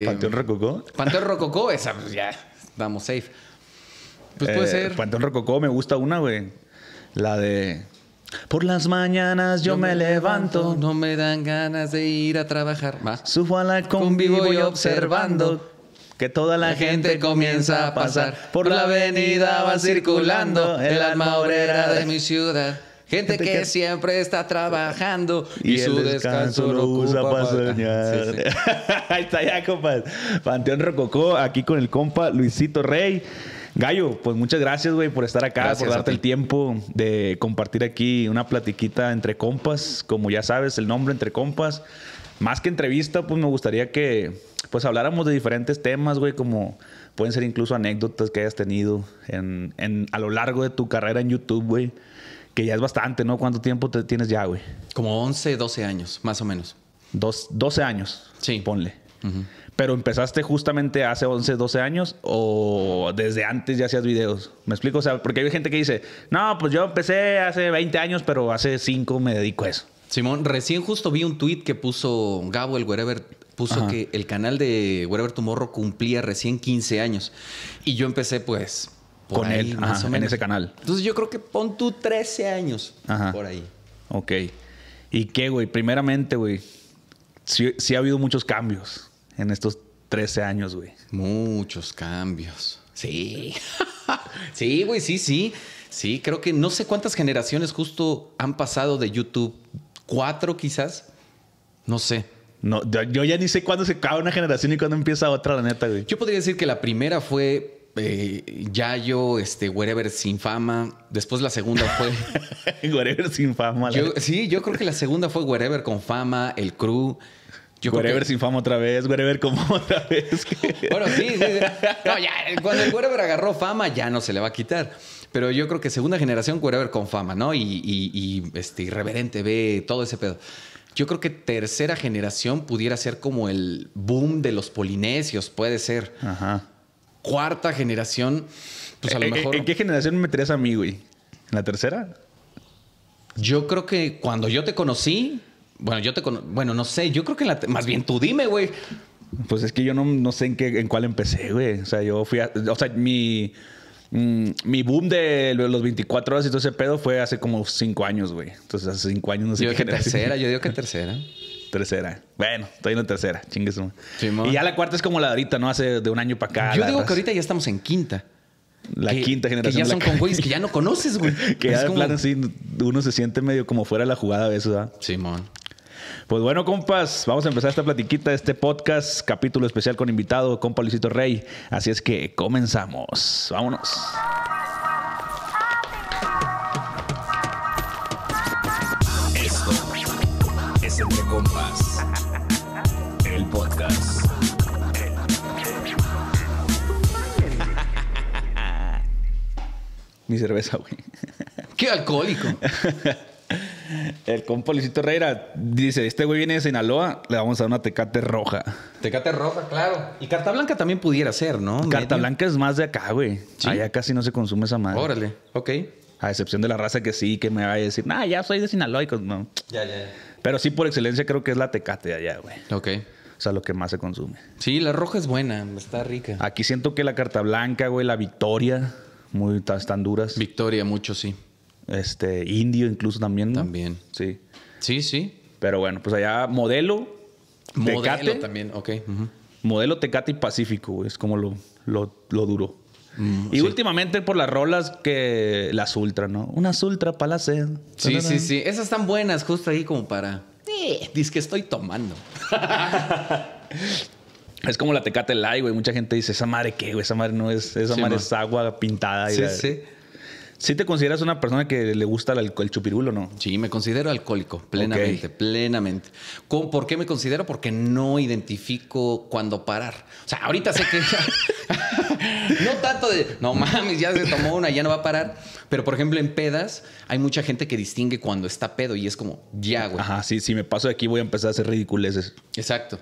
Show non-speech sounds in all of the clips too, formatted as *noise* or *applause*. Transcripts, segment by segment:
Eh, Panteón Rococó. Panteón Rococó, esa, pues, ya, vamos, safe. Pues puede eh, ser. Panteón Rococó, me gusta una, güey. La de. Por las mañanas yo, me, levanto, no me dan ganas de ir a trabajar. más. Subo a la convivo y observando que toda la, gente, gente comienza a pasar. Por la avenida va circulando el alma obrera de mi ciudad. Gente, que, siempre está trabajando y, su descanso, lo usa para soñar. *laughs* Ahí está ya, compas. Panteón Rococó, aquí con el compa Luisito Rey. Gallo, pues muchas gracias, güey, por estar acá, por darte el tiempo de compartir aquí una platiquita entre compas. Como ya sabes, el nombre entre compas. Más que entrevista, pues me gustaría que pues habláramos de diferentes temas, güey, como pueden ser incluso anécdotas que hayas tenido en, a lo largo de tu carrera en YouTube, güey que ya es bastante, ¿no? ¿Cuánto tiempo te tienes ya, güey? Como 11, 12 años, más o menos. Dos, 12 años. Sí. Ponle. Pero empezaste justamente hace 11, 12 años o desde antes ya hacías videos. ¿Me explico? O sea, porque hay gente que dice, no, pues yo empecé hace 20 años, pero hace 5 me dedico a eso. Simón, recién justo vi un tweet que puso Gabo, el wherever, puso que el canal de Wherever Tomorrow cumplía recién 15 años. Y yo empecé, pues, con él, en ese canal. Entonces yo creo que pon tú 13 años por ahí. Ok. ¿Y qué, güey? Primeramente, güey, sí, ha habido muchos cambios en estos 13 años, güey. Muchos cambios. Sí. *laughs* sí, güey, sí, sí. Sí, creo que no sé cuántas generaciones justo han pasado de YouTube. Cuatro quizás. No sé. No, yo ya ni sé cuándo se acaba una generación y cuándo empieza otra, la neta, güey. Yo podría decir que la primera fue eh, Yayo, este, Wherever Sin Fama. Después la segunda fue. *laughs* wherever Sin Fama. sí, yo creo que la segunda fue Wherever con Fama, El Crew. Yo wherever sin fama otra vez, Wherever como *laughs* otra vez. bueno, sí, sí, No, ya, *laughs* cuando el Wherever agarró fama, ya no se le va a quitar. Pero yo creo que segunda generación, Wherever con fama, ¿no? Y, y, y este, irreverente, ve todo ese pedo. Yo creo que tercera generación pudiera ser como el boom de los polinesios, puede ser. Ajá cuarta generación, pues a lo eh, eh, mejor. ¿En qué generación me meterías a mí, güey? ¿En la tercera? Yo creo que cuando yo te conocí, bueno, yo te con... bueno, no sé, yo creo que la más bien tú dime, güey. Pues es que yo no, no sé en qué en cuál empecé, güey. O sea, yo fui a... o sea, mi mm, mi boom de los 24 horas y todo ese pedo fue hace como 5 años, güey. Entonces, hace 5 años no sé. Yo qué que tercera, yo digo que *laughs* tercera. Tercera. Bueno, estoy en la tercera. Chingues. Y ya la cuarta es como la de ahorita, ¿no? Hace de un año para acá. Yo digo que ahorita ya estamos en quinta. La quinta generación. Que ya son con güeyes que ya no conoces, güey. *laughs* que ya de así, uno se siente medio como fuera la jugada a veces, ¿verdad? Simón. pues bueno, compas, vamos a empezar esta platiquita, este podcast, capítulo especial con invitado, compa Luisito Rey. Así es que comenzamos. Vámonos. mi cerveza, güey. *laughs* ¡Qué alcohólico! *laughs* El compa Luisito Herrera dice: Este güey viene de Sinaloa, le vamos a dar una tecate roja. Tecate roja, claro. Y carta blanca también pudiera ser, ¿no? Carta blanca es más de acá, güey. Allá casi no se consume esa madre. Órale, ok. A excepción de la raza que sí, que me vaya a decir, nah, ya soy de Sinaloa. Y no. Ya, ya, ya. Pero sí, por excelencia, creo que es la tecate de allá, güey. Ok. O sea, lo que más se consume. Sí, la roja es buena, está rica. Aquí siento que la carta blanca, güey, la victoria muy tan, duras. Victoria, mucho, sí. Este, indio incluso también. También. Sí. Sí, sí. Pero bueno, pues allá modelo. Modelo también, ok. Modelo Tecate y Pacífico, es como lo, lo, duro. Mm, y últimamente por las rolas que las ultra, ¿no? Unas ultra para Sí, sí, sí. Esas están buenas, justo ahí como para. Eh, que estoy tomando. *laughs* Es como la Tecate Light, güey. Mucha gente dice, esa madre qué, güey. Esa madre no es, esa madre es agua pintada. Y sí, sí. ¿Sí te consideras una persona que le gusta el, el chupirul o no? Sí, me considero alcohólico, plenamente, plenamente. ¿Por qué me considero? Porque no identifico cuándo parar. O sea, ahorita sé que... *laughs* no tanto de, no mames, ya se tomó una, ya no va a parar. Pero, por ejemplo, en pedas hay mucha gente que distingue cuando está pedo y es como, ya, güey. Ajá, sí, si me paso de aquí voy a empezar a hacer ridiculeces. Exacto.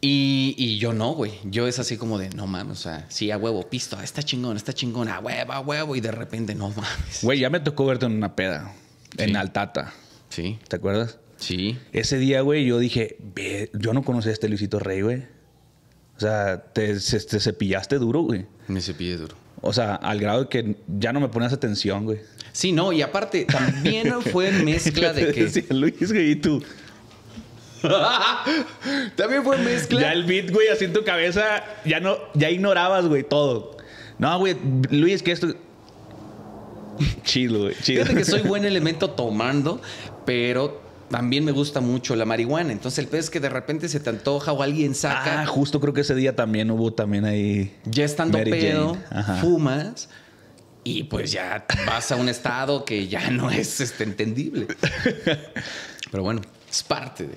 Y, yo no, güey. Yo es así como de, no mames, o sea, sí, a huevo, pisto, ah, está chingón, está chingón, a huevo, a huevo. Y de repente, no mames. Güey, ya me tocó verte en una peda, en Altata. Sí. ¿Te acuerdas? Sí. Ese día, güey, yo dije, yo no conocía a este Luisito Rey, güey. O sea, te, cepillaste duro, güey. Me cepillé duro. O sea, al grado de que ya no me ponías atención, güey. Sí, no, y aparte, también fue mezcla de que. *laughs* Luis, güey, y tú. *laughs* También fue mezcla. Ya el beat, güey, así en tu cabeza, ya no, ya ignorabas, güey, todo. No, güey, Luis, que esto. *laughs* chido, güey, chido. Fíjate que soy *laughs* buen elemento tomando, pero también me gusta mucho la marihuana. Entonces el pez que de repente se te antoja o alguien saca. Ah, justo creo que ese día también hubo también ahí. Ya estando pedo, fumas. Y pues ya vas a un estado que ya no es este, entendible. Pero bueno. Es parte de.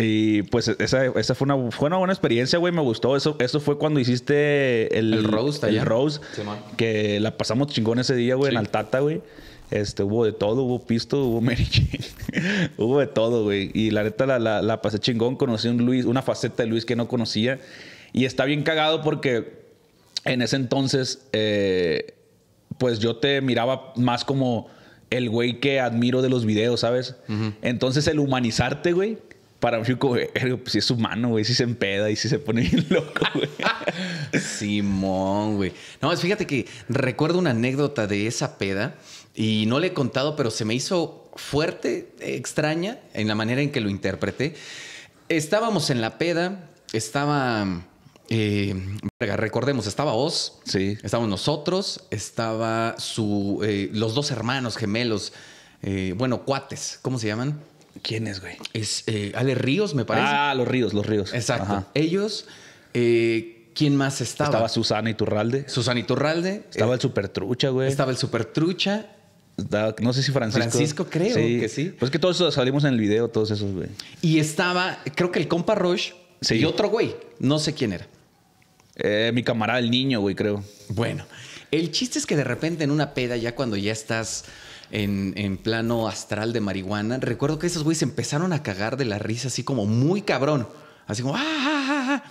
Y pues esa, fue, una, buena experiencia, güey. Me gustó. Eso, eso fue cuando hiciste el, Rose. El Rose que la pasamos chingón ese día, güey, en Altata, güey. Este, hubo de todo, hubo pisto, hubo *laughs* Mary hubo de todo, güey. Y la neta la, pasé chingón. Conocí un Luis, una faceta de Luis que no conocía. Y está bien cagado porque en ese entonces, eh, pues yo te miraba más como el güey que admiro de los videos, ¿sabes? Entonces el humanizarte, güey, para mí eh, eh, pues si es humano, güey, si se empeda y si se pone *laughs* bien loco, güey. *laughs* Simón, güey. No, fíjate que recuerdo una anécdota de esa peda y no le he contado, pero se me hizo fuerte, extraña en la manera en que lo interpreté. Estábamos en la peda, estaba eh, recordemos, estaba vos sí. estábamos nosotros, estaba su, eh, los dos hermanos gemelos, eh, bueno, cuates, ¿cómo se llaman? ¿Quiénes, güey? Es eh, Ale Ríos, me parece. Ah, los Ríos, los Ríos. Exacto. Ellos, ¿quién más estaba? Estaba Susana Iturralde. Susana Iturralde. Estaba el Supertrucha, güey. Estaba el Supertrucha. no sé si Francisco. Francisco, creo que sí. Pues que todos salimos en el video, todos esos, güey. Y estaba, creo que el compa Roche sí. y otro güey, no sé quién era. Eh, mi camarada el niño, güey, creo. Bueno, el chiste es que de repente en una peda, ya cuando ya estás en, plano astral de marihuana, recuerdo que esos güeyes empezaron a cagar de la risa así como muy cabrón. Así como, ah, ah, ah, ¡ah,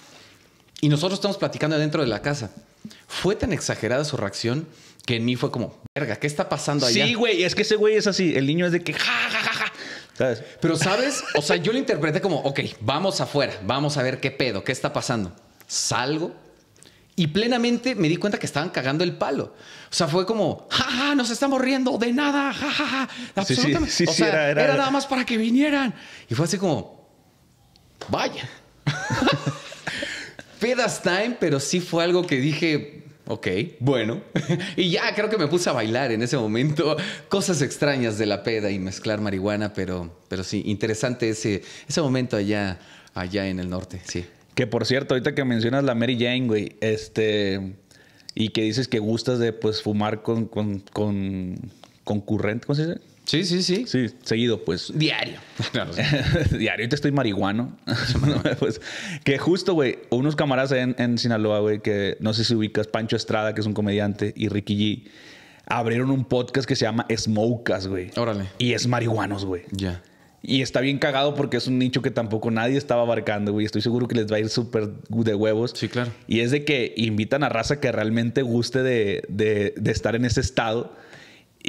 Y nosotros estamos platicando adentro de la casa. Fue tan exagerada su reacción que en mí fue como, verga, ¿qué está pasando allá? Sí, güey, es que ese güey es así. El niño es de que, ja, Pero, ¿sabes? O sea, yo lo interpreté como, ok, vamos afuera, vamos a ver qué pedo, qué está pasando. Salgo, y plenamente me di cuenta que estaban cagando el palo. O sea, fue como, jaja, ja, nos estamos riendo de nada, jajaja. Ja, sí, era, nada más para que vinieran. Y fue así como, vaya. Pedas *laughs* time, pero sí fue algo que dije, Ok, bueno. *laughs* y ya creo que me puse a bailar en ese momento cosas extrañas de la peda y mezclar marihuana, pero, pero sí, interesante ese, ese momento allá, allá en el norte, sí. Que por cierto, ahorita que mencionas la Mary Jane, güey, este. Y que dices que gustas de pues fumar con, con, con concurrente, ¿cómo se dice? Sí, sí, sí. Sí, seguido, pues. Diario. *laughs* Diario, ahorita estoy marihuano. *laughs* pues, que justo, güey, unos camaradas en, Sinaloa, güey, que no sé si ubicas, Pancho Estrada, que es un comediante, y Ricky G, abrieron un podcast que se llama Smokas, güey. Órale. Y es marihuanos, güey. Ya. Y está bien cagado porque es un nicho que tampoco nadie estaba abarcando, güey. Estoy seguro que les va a ir súper de huevos. Sí, claro. Y es de que invitan a raza que realmente guste de, estar en ese estado.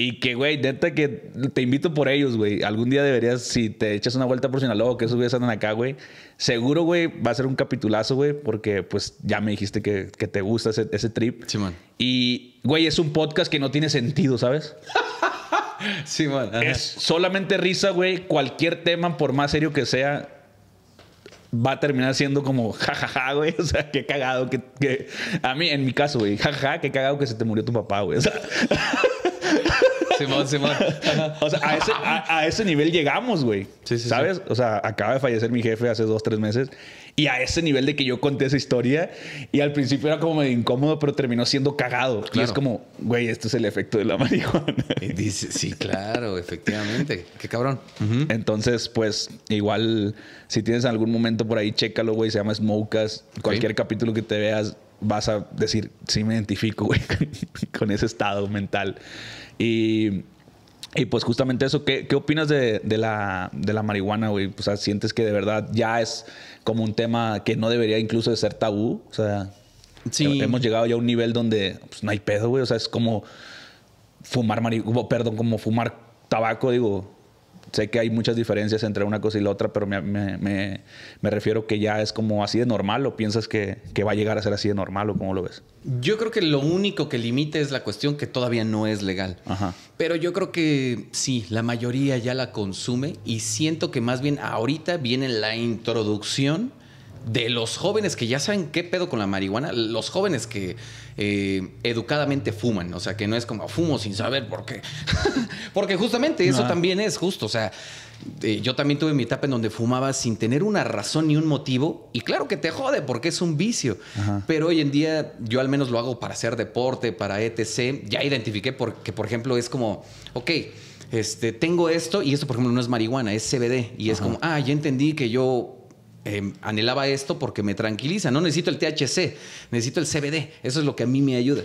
Y que, güey, neta que te invito por ellos, güey. Algún día deberías, si te echas una vuelta por Sinaloa, que esos güeyes andan acá, güey. Seguro, güey, va a ser un capitulazo, güey, porque pues ya me dijiste que, que te gusta ese, trip. Sí, man. Y, güey, es un podcast que no tiene sentido, ¿sabes? *laughs* Sí, es solamente risa, güey. Cualquier tema, por más serio que sea, va a terminar siendo como jajaja, güey. *laughs* O sea, qué cagado que, que... A mí, en mi caso, güey, jajaja, qué cagado que se te murió tu papá, güey. O sea... *laughs* Simón, Simón. o sea, a ese, nivel llegamos, güey. ¿Sabes? O sea, acaba de fallecer mi jefe hace dos, tres meses y a ese nivel de que yo conté esa historia y al principio era como medio incómodo, pero terminó siendo cagado. Y es como, güey, esto es el efecto de la marihuana. Y dice, sí, claro, efectivamente. Qué cabrón. Entonces, pues, igual, si tienes algún momento por ahí, chécalo, güey. Se llama Smokas. Cualquier capítulo que te veas, vas a decir, sí me identifico, güey, *laughs* con ese estado mental. Y... Y pues justamente eso, ¿qué, qué opinas de, de, la, de la marihuana, güey? O sea, sientes que de verdad ya es como un tema que no debería incluso de ser tabú. O sea, sí. hemos llegado ya a un nivel donde pues, no hay pedo, güey. O sea, es como fumar marihuana, perdón, como fumar tabaco, digo sé que hay muchas diferencias entre una cosa y la otra, pero me, me, me, refiero que ya es como así de normal o piensas que, va a llegar a ser así de normal o cómo lo ves? Yo creo que lo único que limita es la cuestión que todavía no es legal. Pero yo creo que sí, la mayoría ya la consume y siento que más bien ahorita viene la introducción de los jóvenes que ya saben qué pedo con la marihuana, los jóvenes que eh, educadamente fuman, o sea, que no es como fumo sin saber por qué. *laughs* Porque justamente eso también es justo, o sea, eh, yo también tuve mi etapa en donde fumaba sin tener una razón ni un motivo, y claro que te jode porque es un vicio, pero hoy en día yo al menos lo hago para hacer deporte, para etc. Ya identifiqué porque, por ejemplo, es como, ok, este, tengo esto y esto, por ejemplo, no es marihuana, es CBD. Y es como, ah, ya entendí que yo Em, anhelaba esto porque me tranquiliza. No necesito el THC, necesito el CBD. Eso es lo que a mí me ayuda.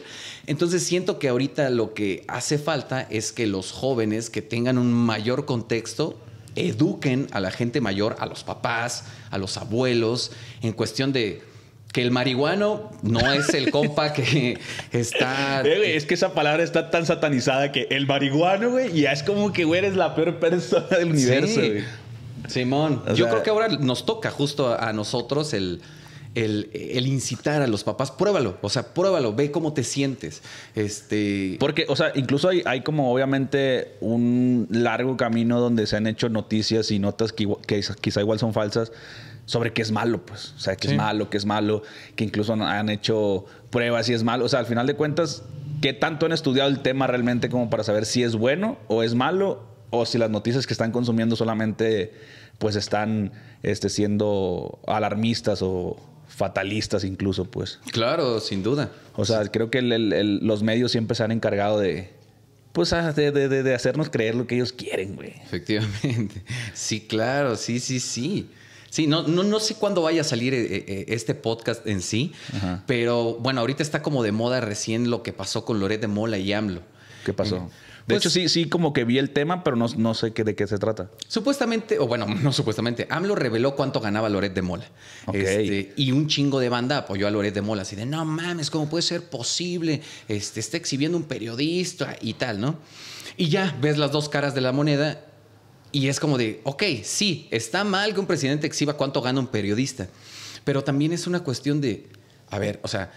Entonces siento que ahorita lo que hace falta es que los jóvenes que tengan un mayor contexto eduquen a la gente mayor, a los papás, a los abuelos, en cuestión de que el marihuano no es el compa que *laughs* está... Eh, es que esa palabra está tan satanizada que el marihuano, güey, ya es como que, güey, eres la peor persona del universo, Simón, yo creo que ahora nos toca justo a nosotros el, el, incitar a los papás, pruébalo, o sea, pruébalo, ve cómo te sientes. Este... Porque, o sea, incluso hay, hay como obviamente un largo camino donde se han hecho noticias y notas que, quizá igual son falsas sobre qué es malo, pues, o sea, que es malo, qué es malo, que incluso han hecho pruebas y es malo, o sea, al final de cuentas, ¿qué tanto han estudiado el tema realmente como para saber si es bueno o es malo o si las noticias que están consumiendo solamente pues están este, siendo alarmistas o fatalistas incluso, pues. Claro, sin duda. O sea, creo que los medios siempre se han encargado de, pues ah, de, hacernos creer lo que ellos quieren, güey. Efectivamente. *laughs* Sí, claro, sí, sí, sí. Sí, no, no, sé cuándo vaya a salir eh, eh, este podcast en sí, pero bueno, ahorita está como de moda recién lo que pasó con Loret de Mola y AMLO. ¿Qué pasó? Eh, de hecho, pues- sí, sí, como que vi el tema, pero no, no sé qué, de qué se trata. Supuestamente, o bueno, *laughs* no supuestamente, AMLO reveló cuánto ganaba Loret de Mola. Este, y un chingo de banda apoyó a Loret de Mola, así de, no mames, ¿cómo puede ser posible? Este, está exhibiendo un periodista y tal, ¿no? Y ya ves las dos caras de la moneda y es como de, ok, sí, está mal que un presidente exhiba cuánto gana un periodista, pero también es una cuestión de, a ver, o sea,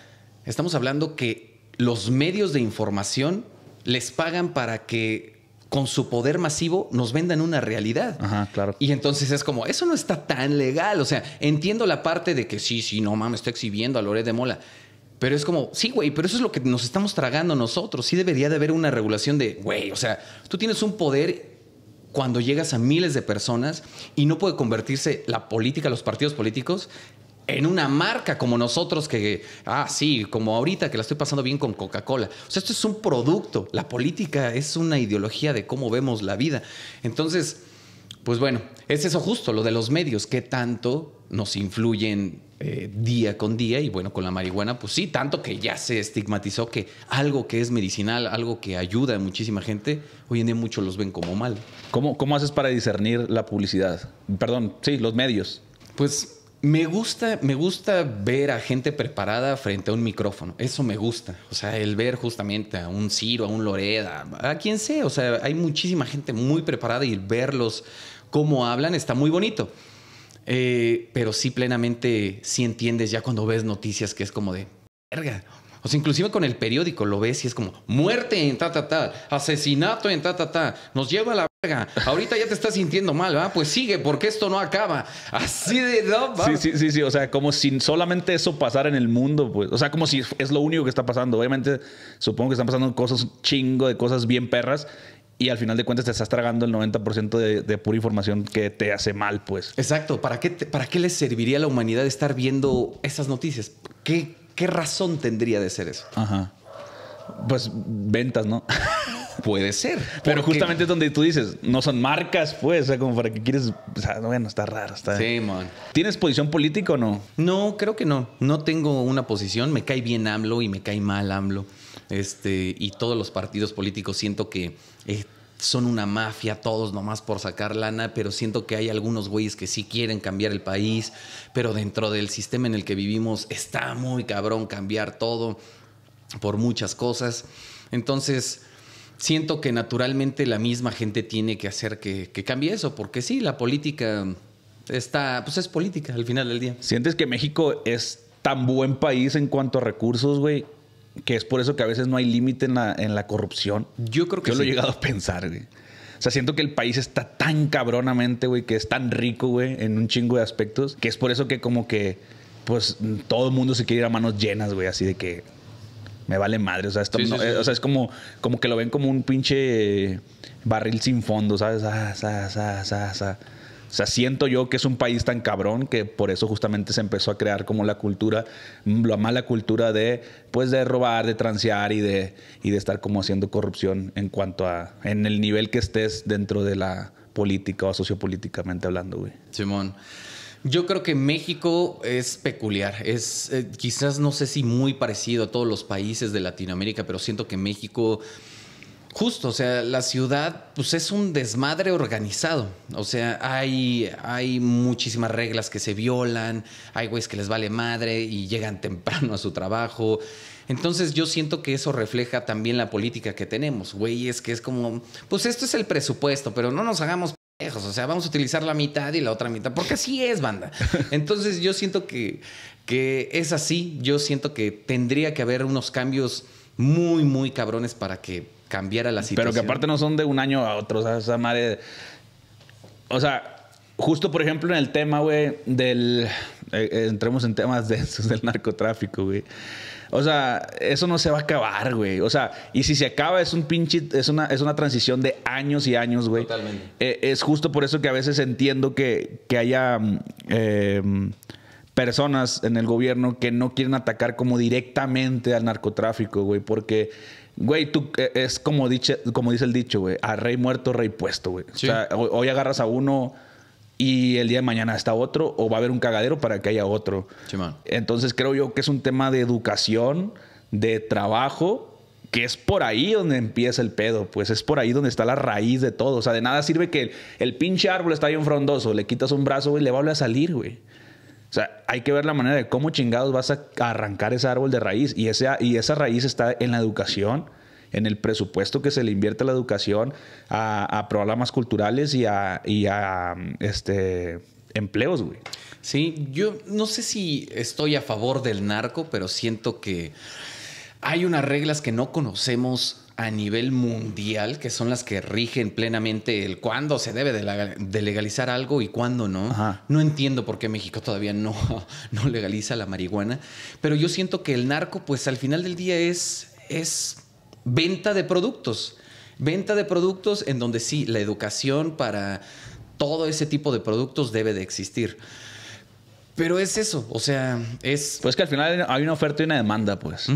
estamos hablando que los medios de información les pagan para que con su poder masivo nos vendan una realidad. Ajá, claro. Y entonces es como, eso no está tan legal. O sea, entiendo la parte de que sí, sí, no mames, estoy exhibiendo a Lore de Mola. Pero es como, sí, güey, pero eso es lo que nos estamos tragando nosotros. Sí debería de haber una regulación de, güey, o sea, tú tienes un poder cuando llegas a miles de personas y no puede convertirse la política, los partidos políticos, en una marca como nosotros que, ah, sí, como ahorita que la estoy pasando bien con Coca-Cola. O sea, esto es un producto, la política es una ideología de cómo vemos la vida. Entonces, pues bueno, es eso justo, lo de los medios, que tanto nos influyen eh, día con día y bueno, con la marihuana, pues sí, tanto que ya se estigmatizó que algo que es medicinal, algo que ayuda a muchísima gente, hoy en día muchos los ven como mal. ¿Cómo, cómo haces para discernir la publicidad? Perdón, sí, los medios. Pues me gusta, me gusta ver a gente preparada frente a un micrófono. Eso me gusta. O sea, el ver justamente a un Ciro, a un Loreda, a quien sé. O sea, hay muchísima gente muy preparada y verlos cómo hablan está muy bonito. Eh, pero sí plenamente, sí entiendes ya cuando ves noticias que es como de, verga, o sea, inclusive con el periódico lo ves y es como muerte en ta ta asesinato en ta ta ta, nos lleva a la Ahorita ya te estás sintiendo mal, ¿va? Pues sigue, porque esto no acaba. Así de no, Sí, sí, sí, sí. O sea, como si solamente eso pasara en el mundo, pues. O sea, como si es lo único que está pasando. Obviamente, supongo que están pasando cosas chingo de cosas bien perras. Y al final de cuentas te estás tragando el 90% de, pura información que te hace mal, pues. Exacto. ¿Para qué, ¿Para qué les serviría a la humanidad estar viendo esas noticias? ¿Qué, qué razón tendría de ser eso? Ajá. Pues ventas, ¿no? Puede ser. Pero justamente es donde tú dices, no son marcas, pues, o sea, como para que quieres. O sea, bueno, está raro. Está... Sí, man. ¿Tienes posición política o no? No, creo que no. No tengo una posición. Me cae bien AMLO y me cae mal AMLO. Este, y todos los partidos políticos siento que. Eh, son una mafia todos nomás por sacar lana, pero siento que hay algunos güeyes que sí quieren cambiar el país, pero dentro del sistema en el que vivimos está muy cabrón cambiar todo por muchas cosas. Entonces, siento que naturalmente la misma gente tiene que hacer que, cambie eso, porque sí, la política está, pues es política al final del día. ¿Sientes que México es tan buen país en cuanto a recursos, güey, que es por eso que a veces no hay límite en la, corrupción. Yo creo que Yo lo he llegado a pensar, güey. O sea, siento que el país está tan cabronamente, güey, que es tan rico, güey, en un chingo de aspectos, que es por eso que como que, pues, todo el mundo se quiere ir a manos llenas, güey, así de que me vale madre. O sea, esto eh, O sea es como, como que lo ven como un pinche barril sin fondo, ¿sabes? Ah, ah, ah, ah, o sea, siento yo que es un país tan cabrón que por eso justamente se empezó a crear como la cultura, la mala cultura de, pues, de robar, de transear y de, y de estar como haciendo corrupción en cuanto a, en el nivel que estés dentro de la política o sociopolíticamente hablando, güey. Simón. Yo creo que México es peculiar, es eh, quizás no sé si muy parecido a todos los países de Latinoamérica, pero siento que México Justo, o sea, la ciudad pues es un desmadre organizado. O sea, hay, hay muchísimas reglas que se violan, hay güeyes que les vale madre y llegan *laughs* temprano a su trabajo. Entonces yo siento que eso refleja también la política que tenemos, güey, es que es como, pues esto es el presupuesto, pero no nos hagamos o sea, vamos a utilizar la mitad y la otra mitad, porque así es, banda. *laughs* Entonces yo siento que, que es así. Yo siento que tendría que haber unos cambios muy, muy cabrones para que cambiara la situación. Pero que aparte no son de un año a otro. O sea, esa madre. O sea, justo por ejemplo en el tema, güey, del. Eh, eh, entremos en temas *laughs* densos del narcotráfico, güey. O sea, eso no se va a acabar, güey. O sea, y si se acaba es un pinche, es una, es una transición de años y años, güey. Totalmente. Eh, es justo por eso que a veces entiendo que, que haya mm, em, personas en el gobierno que no quieren atacar como directamente al narcotráfico, güey, porque... Güey, tú e, es como, dice, como dice el dicho, güey. A rey muerto, rey puesto, güey. O sea, hoy agarras a uno, y el día de mañana está otro o va a haber un cagadero para que haya otro. Entonces creo yo que es un tema de educación, de trabajo, que es por ahí donde empieza el pedo, pues es por ahí donde está la raíz de todo. O sea, de nada sirve que el, pinche árbol está bien frondoso, le quitas un brazo, y le va a salir, güey. O sea, hay que ver la manera de cómo chingados vas a arrancar ese árbol de raíz y, ese, y esa raíz está en la educación en el presupuesto que se le invierte a la educación, a, programas culturales y a, este, empleos, güey. Sí, yo no sé si estoy a favor del narco, pero siento que hay unas reglas que no conocemos a nivel mundial, que son las que rigen plenamente el cuándo se debe de, legalizar algo y cuándo no. No entiendo por qué México todavía *laughs* no, legaliza la marihuana, pero yo siento que el narco, pues al final del día es venta de productos. Venta de productos en donde sí, la educación para todo ese tipo de productos debe de existir. Pero es eso, o sea, es... Pues que al final hay una oferta y una demanda, pues.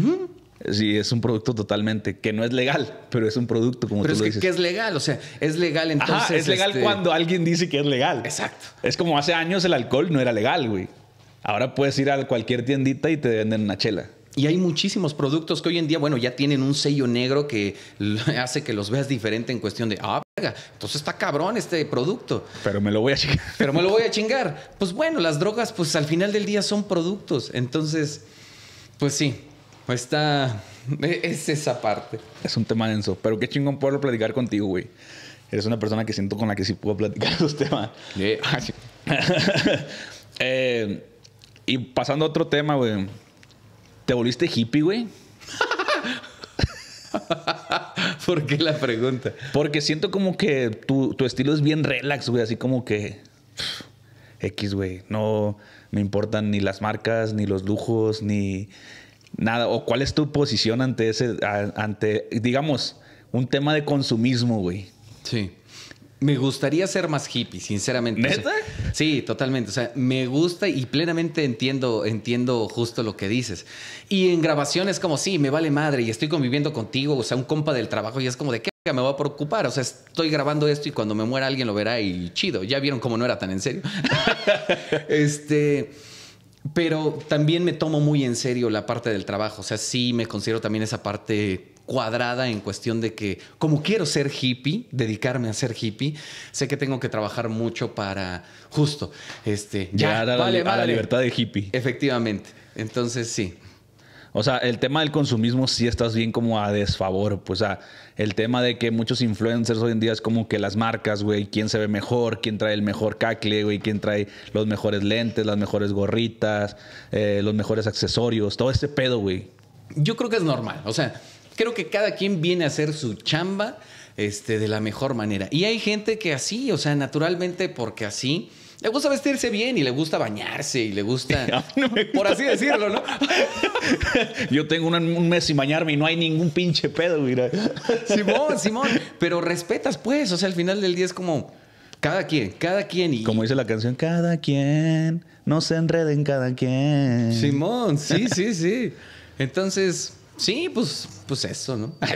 Sí, es un producto totalmente que no es legal, pero es un producto como tú es que, que, es legal, o sea, es legal entonces. Ajá, es legal este cuando alguien dice que es legal. Exacto. Es como hace años el alcohol no era legal, güey. Ahora puedes ir a cualquier tiendita y te venden una chela. Y hay muchísimos productos que hoy en día, bueno, ya tienen un sello negro que *laughs* hace que los veas diferente en cuestión de, ah, verga, entonces está cabrón este producto. Pero me lo voy a chingar. Pero me lo voy a *laughs* chingar. Pues bueno, las drogas, pues al final del día son productos. Entonces, pues sí, está, e-, es esa parte. Es un tema denso, pero qué chingón poderlo platicar contigo, güey. Eres una persona que siento con la que sí puedo platicar *laughs* los temas. Eh, y pasando a otro tema, güey ¿Te volviste hippie, güey? *laughs* ¿Por qué la pregunta? Porque siento como que tu, estilo es bien relax, güey, así como que... X, güey. No me importan ni las marcas, ni los lujos, ni nada. ¿O cuál es tu posición ante ese, ante, digamos, un tema de consumismo, güey? Sí. Me gustaría ser más hippie, sinceramente. Sí, totalmente. O sea, me gusta y plenamente entiendo, entiendo justo lo que dices. Y en grabación es como, sí, me vale madre y estoy conviviendo contigo, o sea, un compa del trabajo y es como, ¿de qué me va a preocupar? O sea, estoy grabando esto y cuando me muera alguien lo verá y chido. Ya vieron cómo no era tan en serio. *laughs* este... Pero también me tomo muy en serio la parte del trabajo. O sea, sí me considero también esa parte cuadrada en cuestión de que, como quiero ser hippie, dedicarme a ser hippie, sé que tengo que trabajar mucho para justo este, ya, a, la, libertad de hippie. Efectivamente. Entonces, sí. O sea, el tema del consumismo sí estás bien como a desfavor. Pues, o sea, el tema de que muchos influencers hoy en día es como que las marcas, güey, quién se ve mejor, quién trae el mejor cacle, güey, quién trae los mejores lentes, las mejores gorritas, eh, los mejores accesorios, todo este pedo, güey. Yo creo que es normal. O sea, creo que cada quien viene a hacer su chamba este, de la mejor manera. Y hay gente que así, o sea, naturalmente porque así... Le gusta vestirse bien y le gusta bañarse y le gusta, *laughs* por así decirlo, ¿no? *laughs* Yo tengo un mes sin bañarme y no hay ningún pinche pedo, mira. *laughs* Simón, Simón, pero respetas pues, o sea, al final del día es como cada quien, cada quien y como dice la canción, cada quien, no se enreden cada quien. Simón, sí, sí, sí. Entonces, Sí, pues, pues eso, ¿no? *laughs*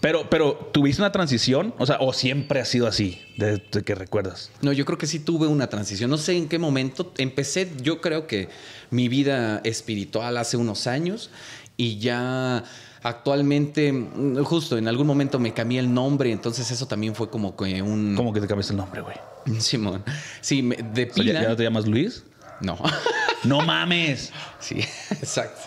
Pero, pero, ¿tuviste una transición? O sea, ¿o siempre ha sido así, desde que recuerdas? No, yo creo que sí tuve una transición. No sé en qué momento. Empecé, yo creo que mi vida espiritual hace unos años y ya actualmente, justo en algún momento me cambié el nombre, entonces eso también fue como que un... ¿Cómo que te cambiaste el nombre, güey? *laughs* Simón. Sí, de ¿Ya no te llamas Luis? No. ¡No mames! *laughs* Sí, exacto.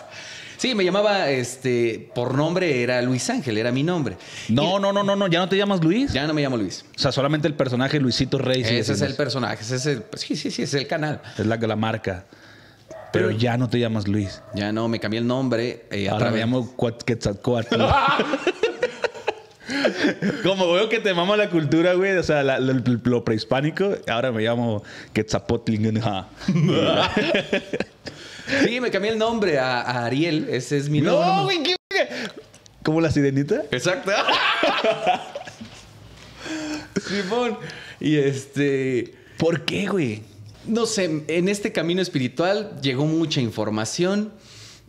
Sí, me llamaba, este, por nombre era Luis Ángel, era mi nombre. No, no, no, no, no, ya no te llamas Luis. Ya no me llamo Luis. O sea, solamente el personaje Luisito Reyes. Ese es el personaje, ese es pues, sí, sí, sí, es el canal. Es la, la marca. Pero, ya no te llamas Luis. Ya no, me cambié el nombre. Eh, ahora me llamo Quetzalcoatl. *laughs* Como veo que te mama la cultura, güey, o sea, lo, prehispánico, ahora me llamo Quetzalcoatl. *laughs* *laughs* Sí, me cambié el nombre a, Ariel. Ese es mi nombre. No, güey, ¿qué? ¿Cómo la sirenita? Exacto. *laughs* Simón. Y este. ¿Por qué, güey? No sé, en este camino espiritual llegó mucha información,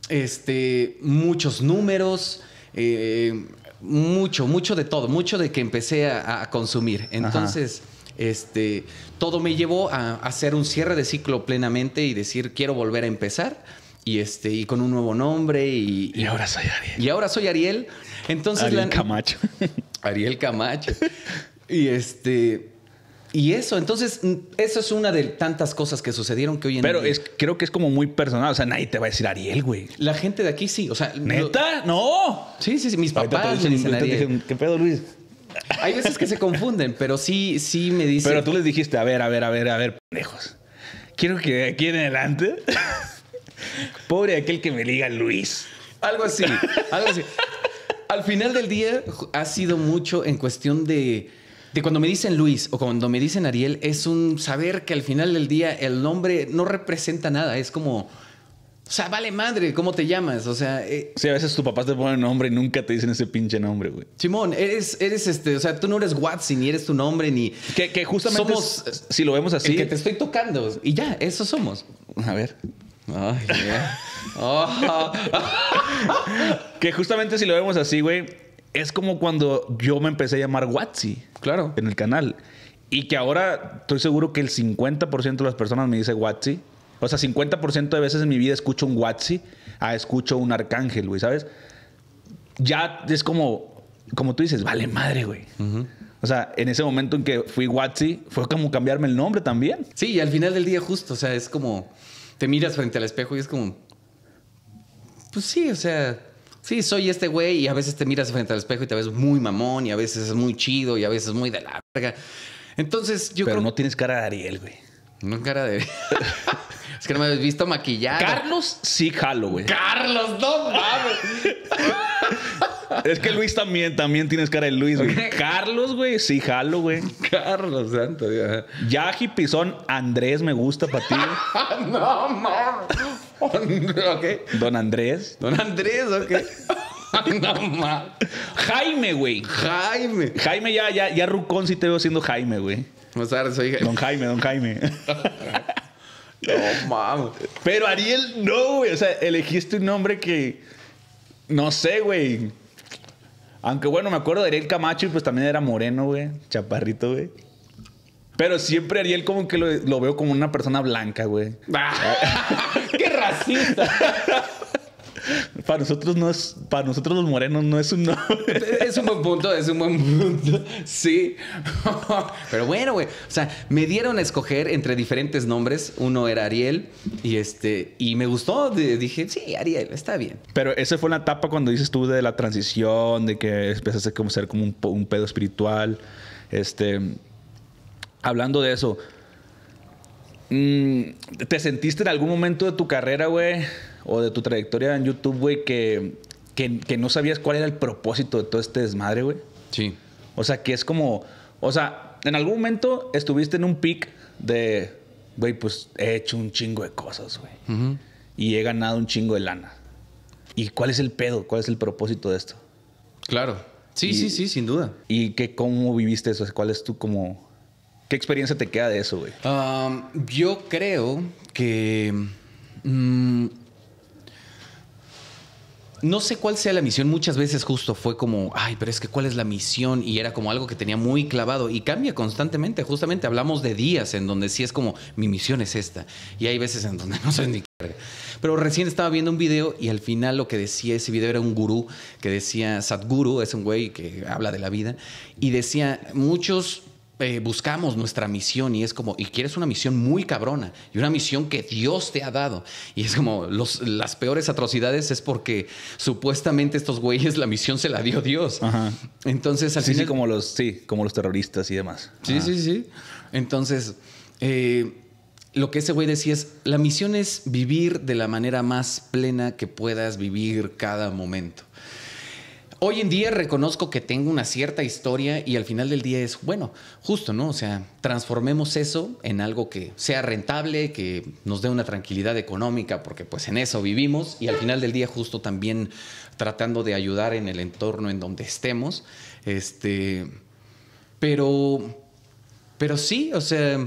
este, muchos números, eh, mucho, mucho de todo, mucho de que empecé a, consumir. Entonces. Este, todo me llevó a, hacer un cierre de ciclo plenamente y decir, quiero volver a empezar y este y con un nuevo nombre y, ahora soy Ariel. Y ahora soy Ariel. Entonces Ariel Camacho. *laughs* Ariel Camacho. Y este y eso, entonces eso es una de tantas cosas que sucedieron que hoy en Pero día. Pero creo que es como muy personal, o sea, nadie te va a decir Ariel, güey. La gente de aquí sí, o sea, ¿Neta? no. Sí, sí, sí, mis papás me ¿Qué pedo, Luis? Hay veces que se confunden, pero sí, sí me dicen. Pero tú les dijiste, a ver, a ver, a ver, a ver, pendejos. Quiero que de aquí en adelante. *laughs* Pobre aquel que me diga Luis. Algo así, algo así. Al final del día ha sido mucho en cuestión de, de cuando me dicen Luis o cuando me dicen Ariel, es un saber que al final del día el nombre no representa nada. Es como, o sea, vale madre, ¿cómo te llamas? O sea. Eh, sí, a veces tu papá te ponen nombre y nunca te dicen ese pinche nombre, güey. Simón, eres, eres este, o sea, tú no eres Watson, ni eres tu nombre, ni. Que, justamente. Somos. si lo vemos así. que te estoy tocando. Y ya, eso somos. A ver. Ay, ya. *laughs* que justamente si lo vemos así, güey, es como cuando yo me empecé a llamar Watsi. Claro. En el canal. Y que ahora estoy seguro que el 50% de las personas me dice Watsi o sea, 50% de veces en mi vida escucho un Watsi a ah, escucho un Arcángel, güey, ¿sabes? Ya es como, como tú dices, vale madre, güey. O sea, en ese momento en que fui Watsi, fue como cambiarme el nombre también. Sí, y al final del día justo, o sea, es como, te miras frente al espejo y es como, pues sí, o sea, sí, soy este güey y a veces te miras frente al espejo y te ves muy mamón y a veces es muy chido y a veces muy de la verga. Entonces yo Pero no tienes cara de Ariel, güey. No cara de... *laughs* Es que no me habéis visto maquillado. Carlos sí jalo, güey. Carlos, no mames. es que Luis también, también tienes cara de Luis, güey. Carlos, güey, sí jalo, güey. Carlos, santo Dios. Yaji Pizón, Andrés me gusta para ti. *laughs* no mames. ¿Ok? Don Andrés. Don Andrés, ok. *laughs* no mames. Jaime, güey. Jaime. Jaime ya, ya, ya Rucón sí te veo siendo Jaime, güey. O sea, soy Don Jaime, don Jaime. *laughs* No mames. Pero Ariel, no, güey. O sea, elegiste un nombre que. No sé, güey. Aunque bueno, me acuerdo de Ariel Camacho y pues también era moreno, güey. Chaparrito, güey. Pero siempre Ariel como que lo, lo veo como una persona blanca, güey. Ah. *laughs* ¡Qué racista! *laughs* para nosotros no es, para nosotros los morenos no es un nombre. *laughs* es un buen punto, es un buen punto. Sí. *laughs* Pero bueno, güey. O sea, me dieron a escoger entre diferentes nombres. Uno era Ariel y este. Y me gustó. dije, sí, Ariel, está bien. Pero esa fue la etapa cuando dices tú de la transición, de que empezaste a ser como un, un pedo espiritual. Este. Hablando de eso. Mm, ¿Te sentiste en algún momento de tu carrera, güey? o de tu trayectoria en YouTube, güey, que, no sabías cuál era el propósito de todo este desmadre, güey. Sí. O sea, que es como, o sea, en algún momento estuviste en un pic de, güey, pues he hecho un chingo de cosas, güey. Y he ganado un chingo de lana. ¿Y cuál es el pedo? ¿Cuál es el propósito de esto? Claro. Sí, sí, sí, sin duda. ¿Y qué, cómo viviste eso? ¿Cuál es tu como... ¿Qué experiencia te queda de eso, güey? yo creo que... Mm, no sé cuál sea la misión. Muchas veces justo fue como, ay, pero es que cuál es la misión. Y era como algo que tenía muy clavado y cambia constantemente. Justamente hablamos de días en donde sí es como, mi misión es esta. Y hay veces en donde *laughs* no se ni qué. Pero recién estaba viendo un video y al final lo que decía ese video era un gurú que decía, Sadguru es un güey que habla de la vida. Y decía, muchos eh, buscamos nuestra misión y es como, y quieres una misión muy cabrona y una misión que Dios te ha dado. Y es como, las peores atrocidades es porque supuestamente estos güeyes la misión se la dio Dios. Entonces, así sí, como los, sí, como los terroristas y demás. Sí, sí, sí. Entonces, eh, lo que ese güey decía es, la misión es vivir de la manera más plena que puedas vivir cada momento. Hoy en día reconozco que tengo una cierta historia y al final del día es, bueno, justo, ¿no? O sea, transformemos eso en algo que sea rentable, que nos dé una tranquilidad económica, porque pues en eso vivimos y al final del día justo también tratando de ayudar en el entorno en donde estemos. Este, pero, pero sí, o sea,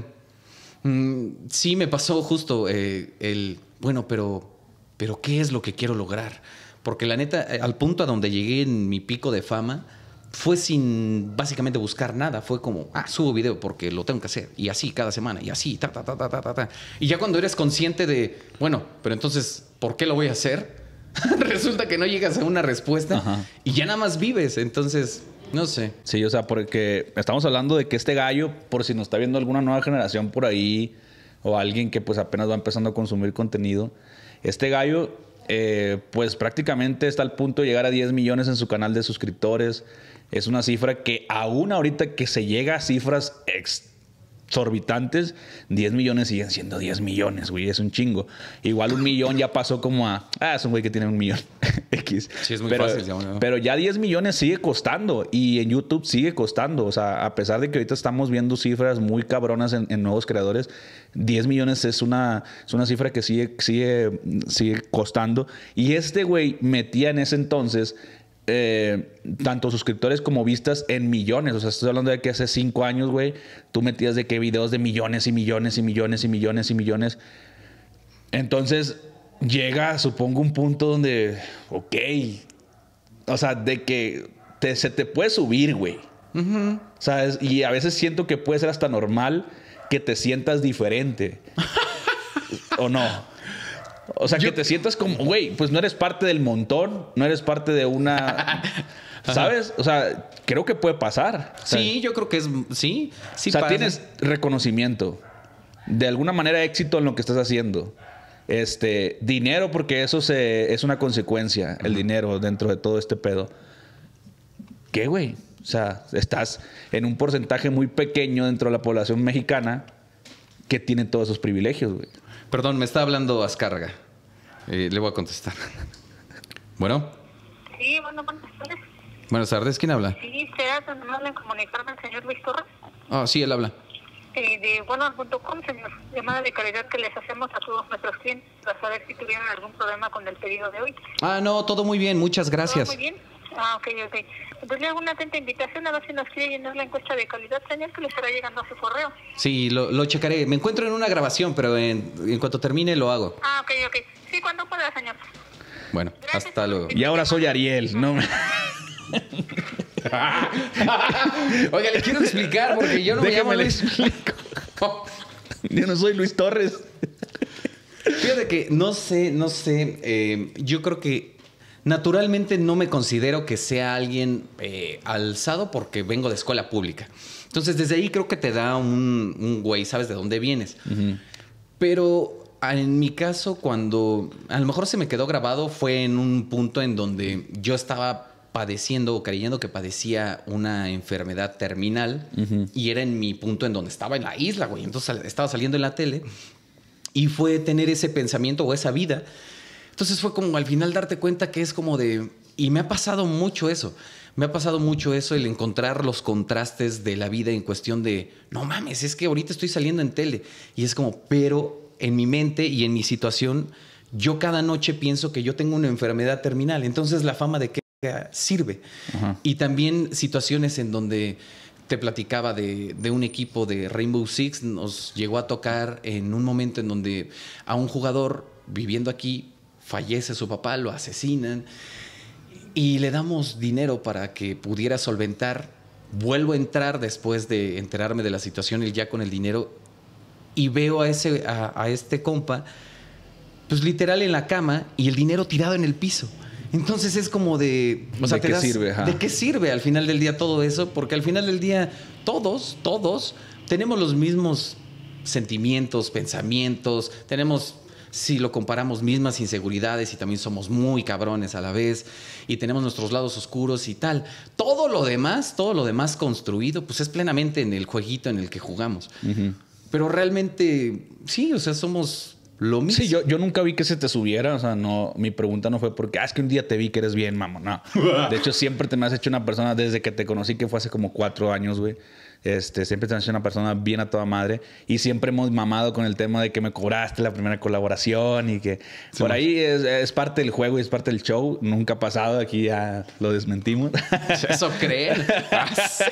mm, sí me pasó justo eh, el, bueno, pero, pero ¿qué es lo que quiero lograr? Porque la neta, eh, al punto a donde llegué en mi pico de fama, fue sin básicamente buscar nada, fue como, ah, subo video porque lo tengo que hacer, y así cada semana, y así, ta, ta, ta, ta, ta, ta. Y ya cuando eres consciente de, bueno, pero entonces, ¿por qué lo voy a hacer? *laughs* Resulta que no llegas a una respuesta y ya nada más vives, entonces, no sé. Sí, o sea, porque estamos hablando de que este gallo, por si nos está viendo alguna nueva generación por ahí, o alguien que pues apenas va empezando a consumir contenido, este gallo eh, pues prácticamente está al punto de llegar a 10 millones en su canal de suscriptores. Es una cifra que aún ahorita que se llega a cifras extremas, orbitantes 10 millones siguen siendo 10 millones, güey, es un chingo. Igual un millón ya pasó como a, ah, es un güey que tiene un millón *laughs* X. Sí, es muy pero, fácil. Ya, Pero ya 10 millones sigue costando y en YouTube sigue costando, o sea, a pesar de que ahorita estamos viendo cifras muy cabronas en, nuevos creadores, 10 millones es una, es una cifra que sigue, sigue, sigue costando. Y este güey metía en ese entonces eh, tanto suscriptores como vistas en millones. O sea, estoy hablando de que hace cinco años, güey, tú metías de que videos de millones y millones y millones y millones y millones. Entonces llega, supongo, un punto donde, ok, o sea, de que se te puede subir, güey. ¿Sabes? Y a veces siento que puede ser hasta normal que te sientas diferente. *laughs* ¿O no? O sea, que te sientas como, güey, pues no eres parte del montón, no eres parte de una... *laughs* ¿Sabes? O sea, creo que puede pasar. Sí, yo creo que es. Sí, sí. O sea, tienes reconocimiento. De alguna manera, éxito en lo que estás haciendo. Este, dinero, porque eso se, es una consecuencia, el dinero dentro de todo este pedo. ¿Qué, güey? O sea, estás en un porcentaje muy pequeño dentro de la población mexicana que tiene todos esos privilegios, güey. Perdón, me está hablando ascarga Eh, le voy a contestar. *laughs* Bueno. Sí, bueno, buenas tardes. Buenas tardes, ¿quién habla? Sí, se tan normal en comunicarme al señor Luis Torres. Ah, sí, él habla. Eh, de Buenos.com, señor. Llamada de calidad que les hacemos a todos nuestros clientes para saber si tuvieron algún problema con el pedido de hoy. Ah, no, todo muy bien, muchas gracias. ¿Todo muy bien? Ah, ok, ok. Pues le hago una atenta invitación a ver si nos quiere llenar la encuesta de calidad, señor, que le estará llegando a su correo. Sí, lo, lo checaré. Me encuentro en una grabación, pero en, en cuanto termine lo hago. Ah, ok, ok. Sí, cuando pueda, señor. Bueno, Gracias, hasta luego. Y ahora soy Ariel, ¿no? *laughs* *laughs* Oiga, le quiero explicar porque yo no me llamo Luis. yo no soy Luis Torres. Fíjate que no sé, no sé. Eh, yo creo que naturalmente no me considero que sea alguien eh, alzado porque vengo de escuela pública. Entonces, desde ahí creo que te da un, güey, sabes de dónde vienes. Pero en mi caso, cuando a lo mejor se me quedó grabado, fue en un punto en donde yo estaba padeciendo o creyendo que padecía una enfermedad terminal y era en mi punto en donde estaba en la isla, güey. Entonces estaba saliendo en la tele y fue tener ese pensamiento o esa vida entonces fue como al final darte cuenta que es como de... Y me ha pasado mucho eso. Me ha pasado mucho eso, el encontrar los contrastes de la vida en cuestión de, no mames, es que ahorita estoy saliendo en tele. Y es como, pero en mi mente y en mi situación, yo cada noche pienso que yo tengo una enfermedad terminal. Entonces la fama de qué sirve. Y también situaciones en donde te platicaba de, de, un equipo de Rainbow Six, nos llegó a tocar en un momento en donde a un jugador viviendo aquí fallece su papá, lo asesinan y le damos dinero para que pudiera solventar. Vuelvo a entrar después de enterarme de la situación, él ya con el dinero, y veo a, ese, a, este compa, pues literal en la cama y el dinero tirado en el piso. Entonces es como de. ¿De qué sirve? ¿De qué sirve al final del día todo eso? Porque al final del día, todos, todos, tenemos los mismos sentimientos, pensamientos, tenemos si lo comparamos mismas inseguridades y también somos muy cabrones a la vez y tenemos nuestros lados oscuros y tal. Todo lo demás, todo lo demás construido, pues es plenamente en el jueguito en el que jugamos. Pero realmente, sí, o sea, somos lo mismo. Sí, yo, nunca vi que se te subiera. O sea, no, mi pregunta no fue porque, ah, es que un día te vi que eres bien, mamá No. *laughs* De hecho, siempre te me has hecho una persona desde que te conocí, que fue hace como cuatro años, güey. Este, siempre te has una persona bien a toda madre. Y siempre hemos mamado con el tema de que me cobraste la primera colaboración y que por ahí es, parte del juego y es parte del show. Nunca ha pasado, aquí ya lo desmentimos. Eso creen.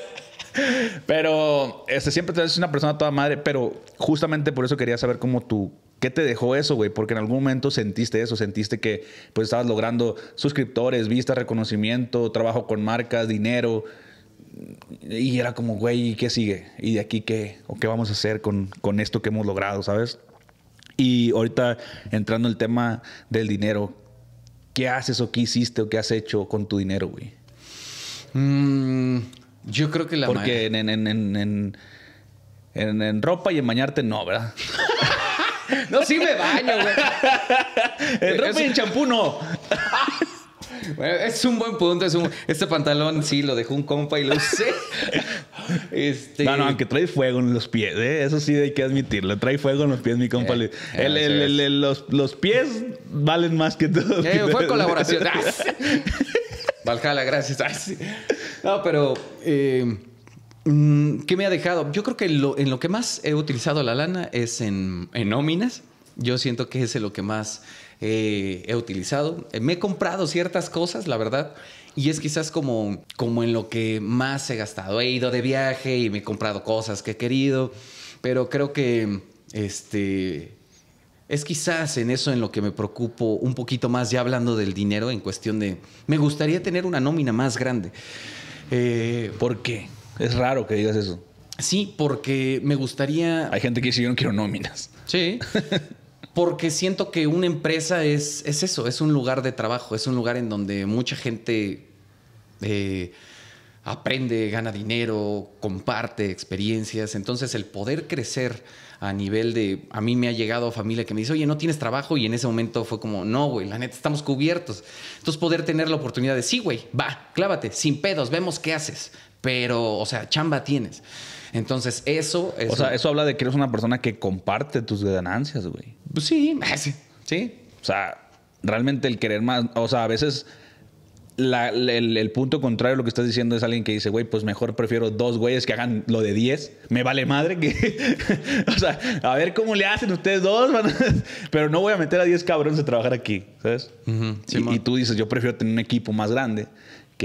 *laughs* pero este, siempre te has sido una persona a toda madre, pero justamente por eso quería saber cómo tú, ¿Qué te dejó eso, güey? Porque en algún momento sentiste eso, sentiste que pues estabas logrando suscriptores, vistas, reconocimiento, trabajo con marcas, dinero, y era como, güey, ¿y qué sigue? ¿Y de aquí qué? ¿O qué vamos a hacer con, con esto que hemos logrado, sabes? Y ahorita entrando el tema del dinero, ¿qué haces o qué hiciste o qué has hecho con tu dinero, güey? Mm, yo creo que la Porque en, en, en, en, ropa y en bañarte no, ¿verdad? *laughs* no, sí me baño, güey. *laughs* en ropa y en champú no. *laughs* es un buen punto. Es Este pantalón sí lo dejó un compa y lo usé. *laughs* Este no, no, aunque trae fuego en los pies. ¿eh? Eso sí hay que admitirlo. Trae fuego en los pies, mi compa. Eh, los, pies valen más que todo. fue *laughs* colaboración. Ah, *laughs* Valhalla, gracias. Ah, no, pero. Eh, mm, ¿Qué me ha dejado? Yo creo que en lo que más he utilizado la lana es en, en nóminas. Yo siento que ese es lo que más eh, he utilizado. Eh, me he comprado ciertas cosas, la verdad. Y es quizás como, como en lo que más he gastado. He ido de viaje y me he comprado cosas que he querido, pero creo que este, es quizás en eso en lo que me preocupo un poquito más, ya hablando del dinero, en cuestión de, me gustaría tener una nómina más grande. Eh, ¿Por qué? Es raro que digas eso. Sí, porque me gustaría... Hay gente que dice, yo no quiero nóminas. Sí. *laughs* porque siento que una empresa es, es, eso, es un lugar de trabajo, es un lugar en donde mucha gente eh, aprende, gana dinero, comparte experiencias. Entonces el poder crecer a nivel de, a mí me ha llegado familia que me dice, oye, no tienes trabajo y en ese momento fue como, no, güey, la neta, estamos cubiertos. Entonces poder tener la oportunidad de, sí, güey, va, clávate, sin pedos, vemos qué haces, pero, o sea, chamba tienes. Entonces, eso es. O sea, eso habla de que eres una persona que comparte tus ganancias, güey. Pues sí, *laughs* sí. O sea, realmente el querer más. O sea, a veces. el, punto contrario a lo que estás diciendo es alguien que dice, güey, pues mejor prefiero dos güeyes que hagan lo de diez. Me vale madre que. *laughs* o sea, a ver cómo le hacen ustedes dos, *laughs* pero no voy a meter a diez cabrones a trabajar aquí, ¿sabes? y, tú dices, yo prefiero tener un equipo más grande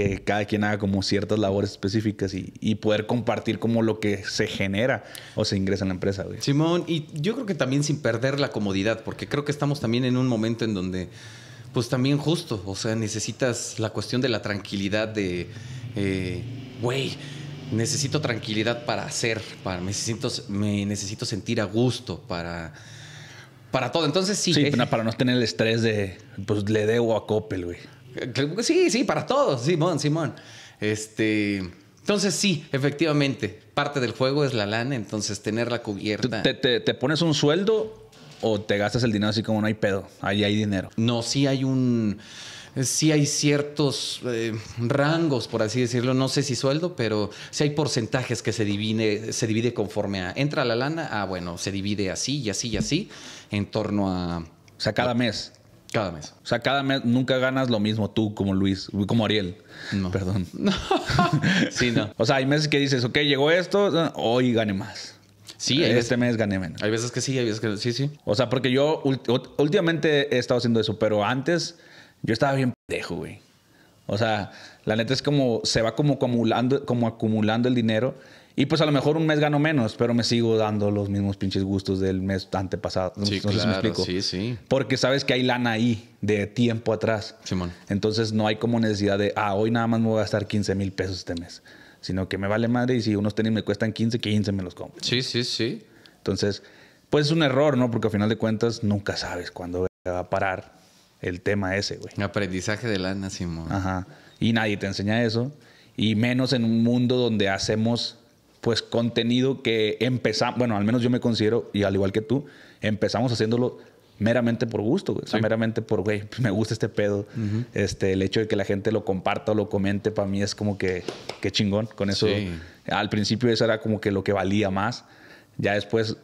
que cada quien haga como ciertas labores específicas y, poder compartir como lo que se genera o se ingresa en la empresa. Güey. Simón, y yo creo que también sin perder la comodidad, porque creo que estamos también en un momento en donde, pues también justo, o sea, necesitas la cuestión de la tranquilidad de, eh, güey, necesito tranquilidad para hacer, para, me, necesito, me necesito sentir a gusto, para... Para todo, entonces sí. Sí, eh, para no tener el estrés de, pues le debo a Coppel, güey. Sí, sí, para todos, Simón, Simón. Este, entonces sí, efectivamente, parte del juego es la lana, entonces tenerla cubierta. ¿Te, pones un sueldo o te gastas el dinero así como no hay pedo? Ahí hay dinero. No, sí hay un sí hay ciertos eh, rangos, por así decirlo, no sé si sueldo, pero sí hay porcentajes que se divide, se divide conforme a entra la lana, ah, bueno, se divide así y así y así, en torno a... O sea, cada mes. Cada mes. O sea, cada mes nunca ganas lo mismo tú como Luis, como Ariel. No. Perdón. *laughs* No. *laughs* sí, no. O sea, hay meses que dices, ok, llegó esto, hoy gane más. Sí, eh, este mes gané menos. Hay veces que sí, hay veces que sí, sí. O sea, porque yo últimamente he estado haciendo eso, pero antes yo estaba bien pendejo, güey. O sea, la neta es como se va como acumulando, como acumulando el dinero y pues a lo mejor un mes gano menos, pero me sigo dando los mismos pinches gustos del mes antepasado. Sí, no sé si me explico. Sí, sí. Porque sabes que hay lana ahí de tiempo atrás. Simón. Entonces no hay como necesidad de, ah, hoy nada más me voy a gastar 15 mil pesos este mes. Sino que me vale madre y si unos tenis me cuestan 15, 15 me los compro. Sí, sí, sí. Entonces, pues es un error, ¿no? Porque al final de cuentas nunca sabes cuándo va a parar el tema ese, güey. Aprendizaje de lana, Simón. Ajá. Y nadie te enseña eso. Y menos en un mundo donde hacemos pues contenido que empezamos, bueno, al menos yo me considero, y al igual que tú, empezamos haciéndolo meramente por gusto, meramente por, güey, *laughs* me gusta este pedo. este, el hecho de que la gente lo comparta o lo comente, para mí es como que, chingón. Con eso, al principio eso era como que lo que valía más. Ya después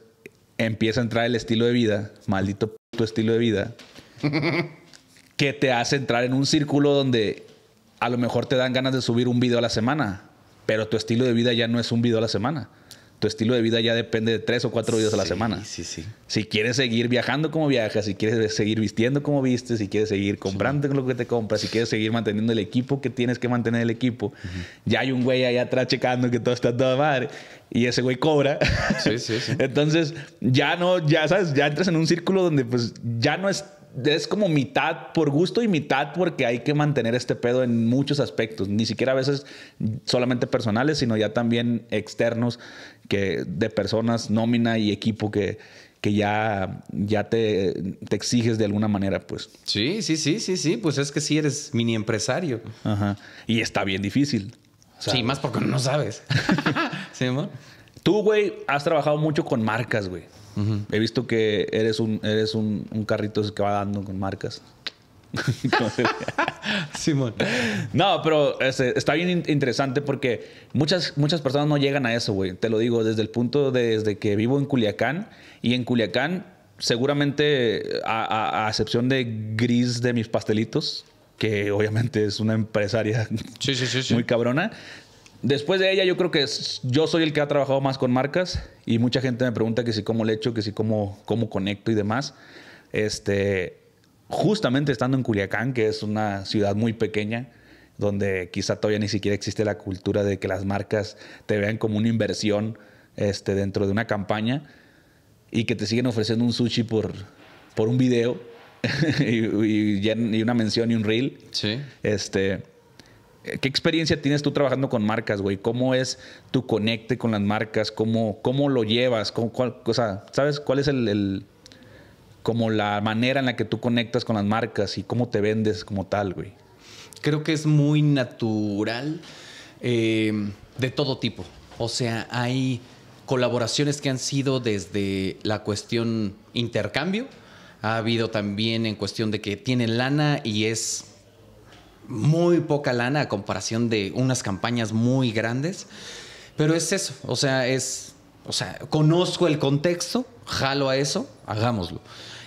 empieza a entrar el estilo de vida, maldito tu estilo de vida, *laughs* que te hace entrar en un círculo donde a lo mejor te dan ganas de subir un video a la semana pero tu estilo de vida ya no es un video a la semana. Tu estilo de vida ya depende de tres o cuatro videos a la semana. Sí, sí. Si quieres seguir viajando como viajas, si quieres seguir vistiendo como vistes, si quieres seguir comprando con lo que te compras, si quieres seguir manteniendo el equipo que tienes que mantener el equipo, ya hay un güey allá atrás checando que todo está toda madre y ese güey cobra. Sí, sí, *laughs* Entonces, ya no, ya sabes, ya entras en un círculo donde pues ya no es es como mitad por gusto y mitad porque hay que mantener este pedo en muchos aspectos, ni siquiera a veces solamente personales, sino ya también externos que de personas, nómina y equipo que, que ya, ya te, exiges de alguna manera, pues. Sí, sí, sí, sí, sí, pues es que sí eres mini empresario. Ajá. Y está bien difícil. Sí, más porque no sabes. *laughs* sí, amor. Tú, güey, has trabajado mucho con marcas, güey. He visto que eres un, eres un, carrito que va dando con marcas. *laughs* *laughs* Simón. No, pero está bien interesante porque muchas, muchas personas no llegan a eso, güey. Te lo digo desde el punto de, desde que vivo en Culiacán y en Culiacán, seguramente a, excepción de Gris de mis pastelitos, que obviamente es una empresaria muy cabrona. Después de ella, yo creo que yo soy el que ha trabajado más con marcas y mucha gente me pregunta que si cómo le echo, que si cómo, cómo conecto y demás. Este, justamente estando en Culiacán, que es una ciudad muy pequeña, donde quizá todavía ni siquiera existe la cultura de que las marcas te vean como una inversión este, dentro de una campaña y que te siguen ofreciendo un sushi por, por un video *laughs* y, una mención y un reel. Sí. Este, ¿Qué experiencia tienes tú trabajando con marcas, güey? ¿Cómo es tu conecte con las marcas? ¿Cómo, cómo lo llevas? ¿Sabes cuál es el, como la manera en la que tú conectas con las marcas y cómo te vendes como tal, güey? Creo que es muy natural eh, de todo tipo. O sea, hay colaboraciones que han sido desde la cuestión intercambio. Ha habido también en cuestión de que tienen lana y es muy poca lana a comparación de unas campañas muy grandes. Pero es eso, o sea, es, o sea, conozco el contexto, jalo a eso, hagámoslo.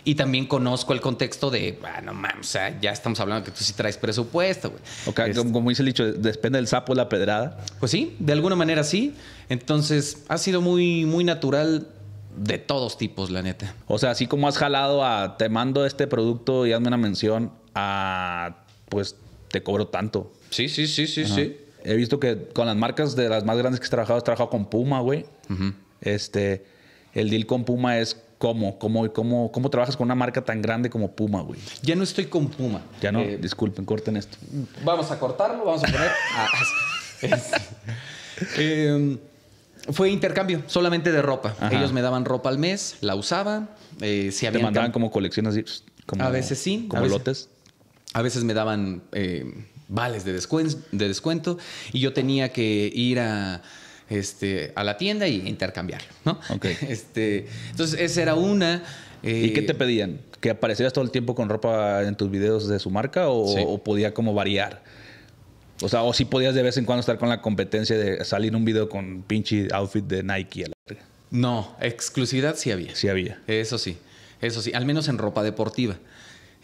Y también conozco el contexto de, bueno ah, ya estamos hablando que tú sí traes presupuesto, güey. Okay, este como dice el dicho, depende del sapo la pedrada. Pues sí, de alguna manera sí. Entonces, ha sido muy, muy natural de todos tipos, la neta. O sea, así como has jalado a te mando este producto y hazme una mención a pues te cobro tanto. Sí, sí, sí, sí, sí. He visto que con las marcas de las más grandes que he trabajado, he trabajado con Puma, güey. Este, el deal con Puma es cómo, cómo, cómo, cómo trabajas con una marca tan grande como Puma, güey. Ya no estoy con Puma. Ya no, eh, disculpen, corten esto. Vamos a cortarlo, vamos a poner. *laughs* Ah, em, fue intercambio, solamente de ropa. Ellos me daban ropa al mes, la usaban. Eh, si Te mandaban como colecciones, pues, como, a veces sí, como a veces me daban eh, vales de, de descuento y yo tenía que ir a, este, la tienda y intercambiarlo, ¿no? *laughs* Este, entonces, esa era una. Eh, ¿Y qué te pedían? ¿Que aparecieras todo el tiempo con ropa en tus videos de su marca o, podía como variar? O sea, o si sí podías de vez en cuando estar con la competencia de salir un video con pinche outfit de Nike. A No, exclusividad sí había. Sí había. Eso sí, eso sí, al menos en ropa deportiva.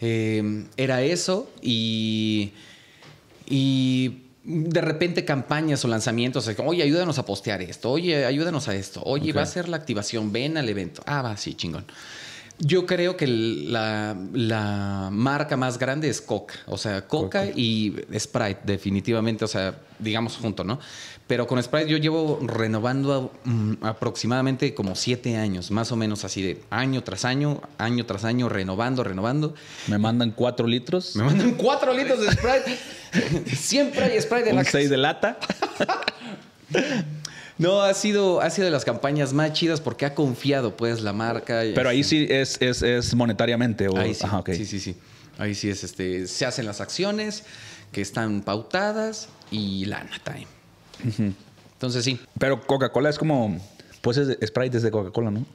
Em, era eso y, y de repente campañas o lanzamientos, oye, ayúdanos a postear esto, oye, ayúdanos a esto, oye, va a ser la activación, ven al evento. Ah, va, sí, chingón. Yo creo que la, marca más grande es Coca. O sea, Coca, y Sprite, definitivamente. O sea, digamos junto, ¿no? Pero con Sprite yo llevo renovando mm, aproximadamente como siete años, más o menos así de año tras año, año tras año, renovando, renovando. Me mandan cuatro litros. Me mandan cuatro litros de Sprite. *laughs* Siempre hay Sprite de Un la seis de lata. *laughs* No, ha sido, ha sido de las campañas más chidas porque ha confiado, pues, la marca. Pero ahí este sí es, es, monetariamente. Ahí sí. sí, sí, Ahí sí es, este, se hacen las acciones que están pautadas y la time. Entonces sí. Pero Coca-Cola es como, pues es Sprite desde Coca-Cola, ¿no?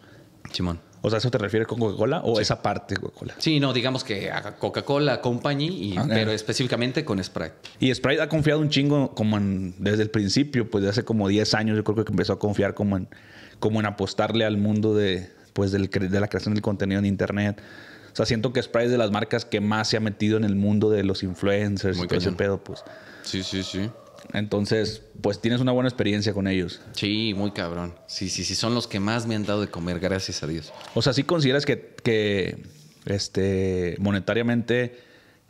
Simón. O sea, ¿eso te refieres con Coca-Cola o esa parte de Coca-Cola? Sí, no, digamos que a Coca-Cola Company, y, ah, pero específicamente con Sprite. Y Sprite ha confiado un chingo como desde el principio, pues de hace como 10 años yo creo que empezó a confiar como en, como en apostarle al mundo de, pues, del, de la creación del contenido en Internet. O sea, siento que Sprite es de las marcas que más se ha metido en el mundo de los influencers y todo ese pedo, pues. Sí, sí, sí. Entonces, pues tienes una buena experiencia con ellos. Sí, muy cabrón. Sí, sí, sí, son los que más me han dado de comer, gracias a Dios. O sea, ¿sí consideras que, este, monetariamente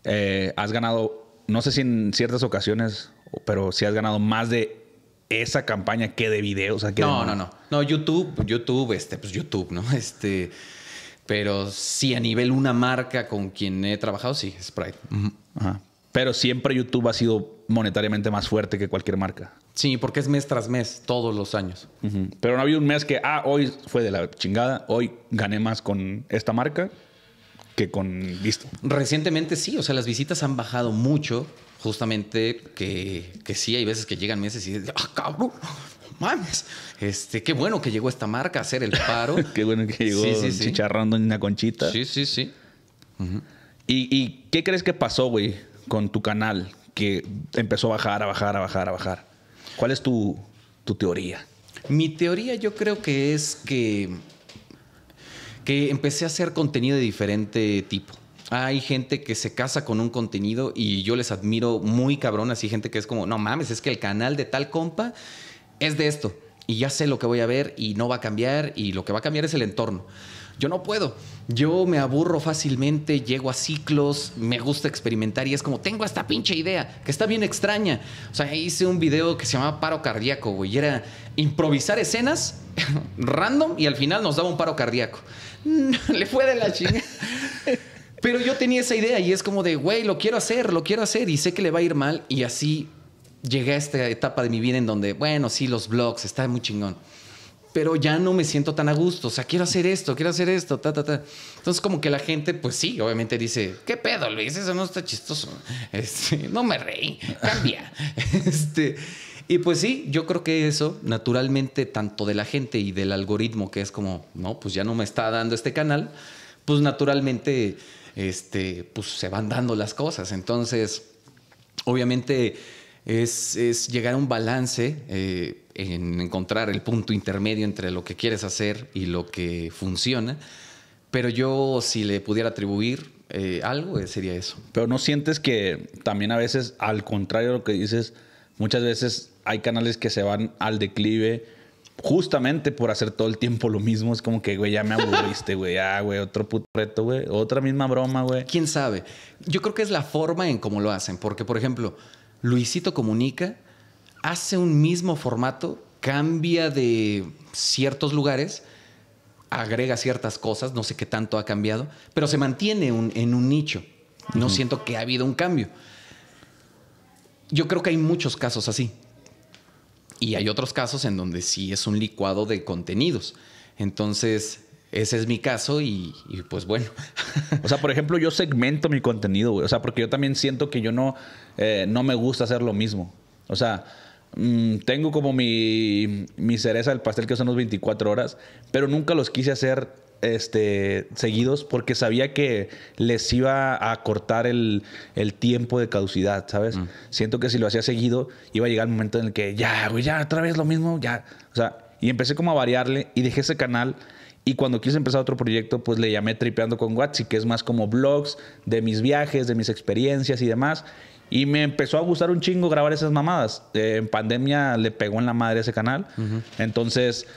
eh, has ganado, no sé si en ciertas ocasiones, pero si has ganado más de esa campaña que de videos? O no, no, no. No, YouTube, YouTube, este, pues YouTube, ¿no? *laughs* Este... Pero sí, a nivel una marca con quien he trabajado, sí, Sprite. Pero siempre YouTube ha sido monetariamente más fuerte que cualquier marca. Sí, porque es mes tras mes, todos los años. Pero no había un mes que, ah, hoy fue de la chingada, hoy gané más con esta marca que con listo. Recientemente sí, o sea, las visitas han bajado mucho, justamente que, que sí, hay veces que llegan meses y dicen, ah, cabrón, mames, este, qué bueno que llegó esta marca a hacer el paro. *laughs* qué bueno que llegó chicharrando en una conchita. Sí, sí, sí. ¿Y qué crees que pasó, güey, con tu canal? que empezó a bajar, a bajar, a bajar, a bajar. ¿Cuál es tu, teoría? Mi teoría yo creo que es que, que empecé a hacer contenido de diferente tipo. Hay gente que se casa con un contenido y yo les admiro muy cabrón, así gente que es como, no mames, es que el canal de tal compa es de esto y ya sé lo que voy a ver y no va a cambiar y lo que va a cambiar es el entorno. Yo no puedo. Yo me aburro fácilmente, llego a ciclos, me gusta experimentar y es como, tengo esta pinche idea, que está bien extraña. O sea, hice un video que se llamaba Paro Cardíaco, güey, y era improvisar escenas *laughs* random y al final nos daba un paro cardíaco. *laughs* Le fue de la chingada. Pero yo tenía esa idea y es como de, güey, lo quiero hacer, lo quiero hacer y sé que le va a ir mal y así llegué a esta etapa de mi vida en donde, bueno, sí, los blogs, está muy chingón pero ya no me siento tan a gusto, o sea, quiero hacer esto, quiero hacer esto, ta, ta, ta. Entonces como que la gente, pues sí, obviamente dice, ¿qué pedo, Luis? Eso no está chistoso. *laughs* Este, no me reí, cambia. *laughs* este, y pues sí, yo creo que eso, naturalmente, tanto de la gente y del algoritmo, que es como, no, pues ya no me está dando este canal, pues naturalmente, este, pues se van dando las cosas. Entonces, obviamente es, llegar a un balance. Eh, en encontrar el punto intermedio entre lo que quieres hacer y lo que funciona. Pero yo, si le pudiera atribuir eh, algo, eh, sería eso. Pero no sientes que también a veces, al contrario de lo que dices, muchas veces hay canales que se van al declive justamente por hacer todo el tiempo lo mismo. Es como que, güey, ya me aburriste, güey, ah, güey, otro puto reto, güey, otra misma broma, güey. ¿Quién sabe? Yo creo que es la forma en cómo lo hacen, porque, por ejemplo, Luisito Comunica hace un mismo formato, cambia de ciertos lugares, agrega ciertas cosas, no sé qué tanto ha cambiado, pero se mantiene en un nicho. No siento que ha habido un cambio. Yo creo que hay muchos casos así. Y hay otros casos en donde sí es un licuado de contenidos. Entonces, ese es mi caso y, pues bueno. o sea, por ejemplo, yo segmento mi contenido, O sea, porque yo también siento que yo no, eh, no me gusta hacer lo mismo. O sea, Mm, tengo como mi, cereza del pastel que son los 24 horas, pero nunca los quise hacer este, seguidos porque sabía que les iba a cortar el, tiempo de caducidad, ¿sabes? Mm. Siento que si lo hacía seguido, iba a llegar el momento en el que ya, güey, ya, otra vez lo mismo, ya. O sea, y empecé como a variarle y dejé ese canal. Y cuando quise empezar otro proyecto, pues le llamé Tripeando con y que es más como blogs de mis viajes, de mis experiencias y demás. Y me empezó a gustar un chingo grabar esas mamadas. Eh, en pandemia le pegó en la madre ese canal. Entonces,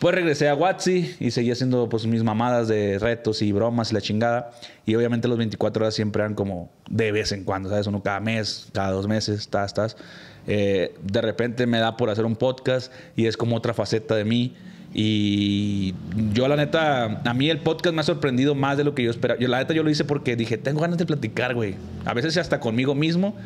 pues regresé a Watsi y seguí haciendo pues mis mamadas de retos y bromas y la chingada. Y obviamente los 24 horas siempre eran como de vez en cuando, ¿sabes? Uno cada mes, cada dos meses, estás, estás. Eh, de repente me da por hacer un podcast y es como otra faceta de mí. Y yo, la neta, a mí el podcast me ha sorprendido más de lo que yo esperaba. Yo, la neta, yo lo hice porque dije, tengo ganas de platicar, güey. A veces hasta conmigo mismo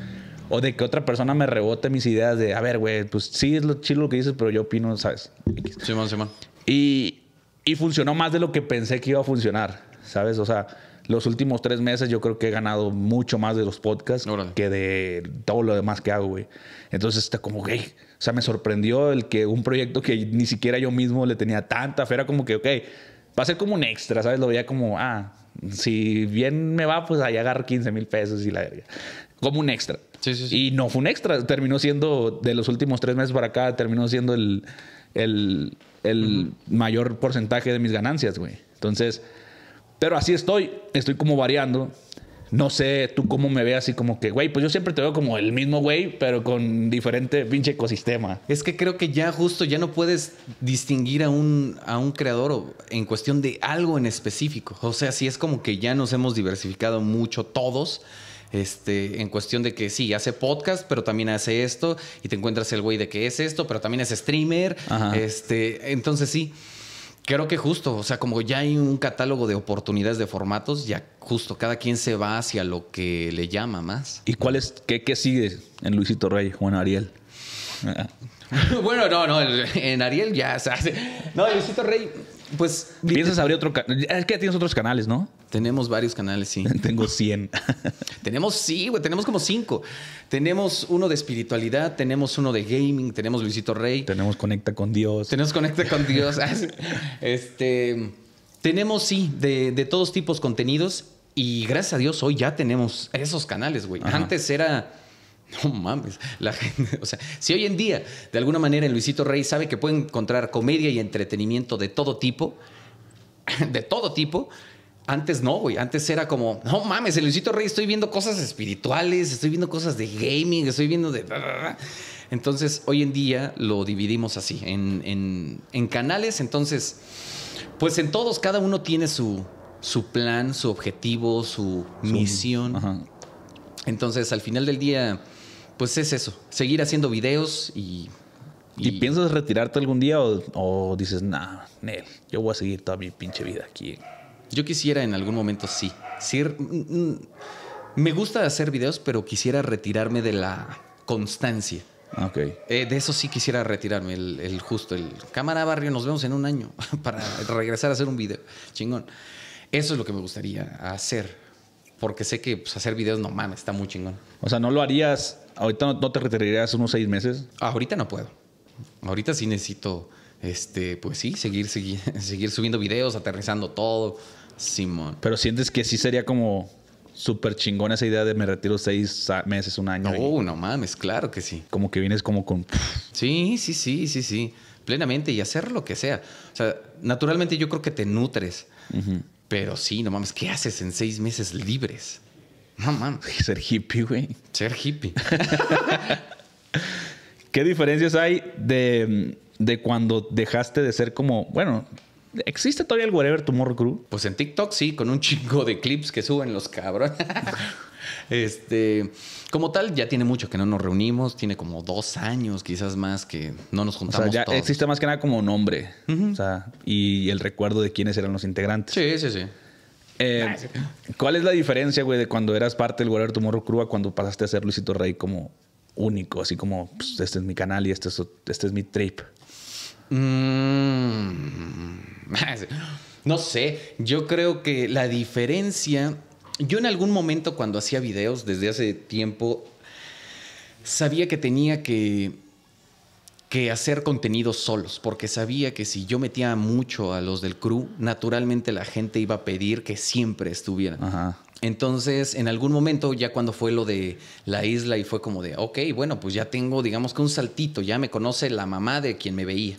o de que otra persona me rebote mis ideas de, a ver, güey, pues sí es lo chido lo que dices, pero yo opino, ¿sabes? sí, Simón. Sí, y, y funcionó más de lo que pensé que iba a funcionar, ¿sabes? O sea, los últimos tres meses yo creo que he ganado mucho más de los podcasts que de todo lo demás que hago, güey. Entonces está como, güey. O sea, me sorprendió el que un proyecto que ni siquiera yo mismo le tenía tanta fe, era como que, ok, va a ser como un extra, ¿sabes? Lo veía como, ah, si bien me va, pues ahí agarro 15 mil pesos y la verga. Como un extra. Sí, sí, sí. Y no fue un extra, terminó siendo, de los últimos tres meses para acá, terminó siendo el, el, mayor porcentaje de mis ganancias, güey. Entonces, pero así estoy, estoy como variando no sé tú cómo me veas así como que, güey, pues yo siempre te veo como el mismo güey, pero con diferente pinche ecosistema. Es que creo que ya justo ya no puedes distinguir a un, a un creador en cuestión de algo en específico. O sea, sí es como que ya nos hemos diversificado mucho todos. Este, en cuestión de que sí, hace podcast, pero también hace esto, y te encuentras el güey de que es esto, pero también es streamer. Este, entonces sí. Creo que justo, o sea, como ya hay un catálogo de oportunidades de formatos, ya justo cada quien se va hacia lo que le llama más. ¿Y cuál es, qué, qué sigue en Luisito Rey o en Ariel? *laughs* bueno, no, no, en Ariel ya, o sea, *laughs* no, Luisito Rey, pues... Piensas abrir otro canal, es que tienes otros canales, ¿no? Tenemos varios canales, sí. *laughs* Tengo 100. tenemos, sí, güey, tenemos como 5. Tenemos uno de espiritualidad, tenemos uno de gaming, tenemos Luisito Rey. Tenemos Conecta con Dios. Tenemos Conecta con Dios. *laughs* *laughs* este, tenemos, sí, de, todos tipos contenidos. Y gracias a Dios hoy ya tenemos esos canales, güey. Antes era... No mames, la gente, o sea, si hoy en día de alguna manera en Luisito Rey sabe que puede encontrar comedia y entretenimiento de todo tipo, de todo tipo, antes no, güey. Antes era como, no mames, el Luisito Rey, estoy viendo cosas espirituales, estoy viendo cosas de gaming, estoy viendo de. Entonces, hoy en día lo dividimos así, en, canales. Entonces, pues en todos, cada uno tiene su, su plan, su objetivo, su, misión. Entonces, al final del día, pues es eso, seguir haciendo videos y... ¿Y, piensas retirarte algún día o, dices, nah, Nel, yo voy a seguir toda mi pinche vida aquí yo quisiera en algún momento sí. sí mm, mm, me gusta hacer videos, pero quisiera retirarme de la constancia. Okay. Eh, de eso sí quisiera retirarme, el, justo, el cámara barrio, nos vemos en un año *laughs* para regresar a hacer un video. Chingón. Eso es lo que me gustaría hacer. Porque sé que pues, hacer videos no mames, está muy chingón. O sea, ¿no lo harías? ¿Ahorita no, te retirarías unos seis meses? Ahorita no puedo. Ahorita sí necesito, este, pues sí, seguir, seguir, *laughs* seguir subiendo videos, aterrizando todo. Simón. Pero sientes que sí sería como súper chingón esa idea de me retiro seis meses, un año. No, no mames, claro que sí. Como que vienes como con... Sí, sí, sí, sí, sí. Plenamente y hacer lo que sea. O sea, naturalmente yo creo que te nutres. Pero sí, no mames, ¿qué haces en seis meses libres? No mames. Ser hippie, güey. Ser hippie. *laughs* ¿Qué diferencias hay de, de cuando dejaste de ser como, bueno, ¿Existe todavía el Whatever Tomorrow Crew? Pues en TikTok sí, con un chingo de clips que suben los cabrones. *laughs* este, como tal, ya tiene mucho que no nos reunimos, tiene como dos años quizás más que no nos juntamos. O sea, ya existe más que nada como nombre o sea, y el recuerdo de quiénes eran los integrantes. Sí, sí, sí. Eh, ¿Cuál es la diferencia, güey, de cuando eras parte del Whatever Tomorrow Crew a cuando pasaste a ser Luisito Rey como único, así como pues, este es mi canal y este este es mi trip? Mm. *laughs* no sé, yo creo que la diferencia, yo en algún momento cuando hacía videos desde hace tiempo, sabía que tenía que, que hacer contenidos solos, porque sabía que si yo metía mucho a los del crew, naturalmente la gente iba a pedir que siempre estuvieran. Entonces, en algún momento, ya cuando fue lo de la isla y fue como de, ok, bueno, pues ya tengo, digamos que un saltito, ya me conoce la mamá de quien me veía.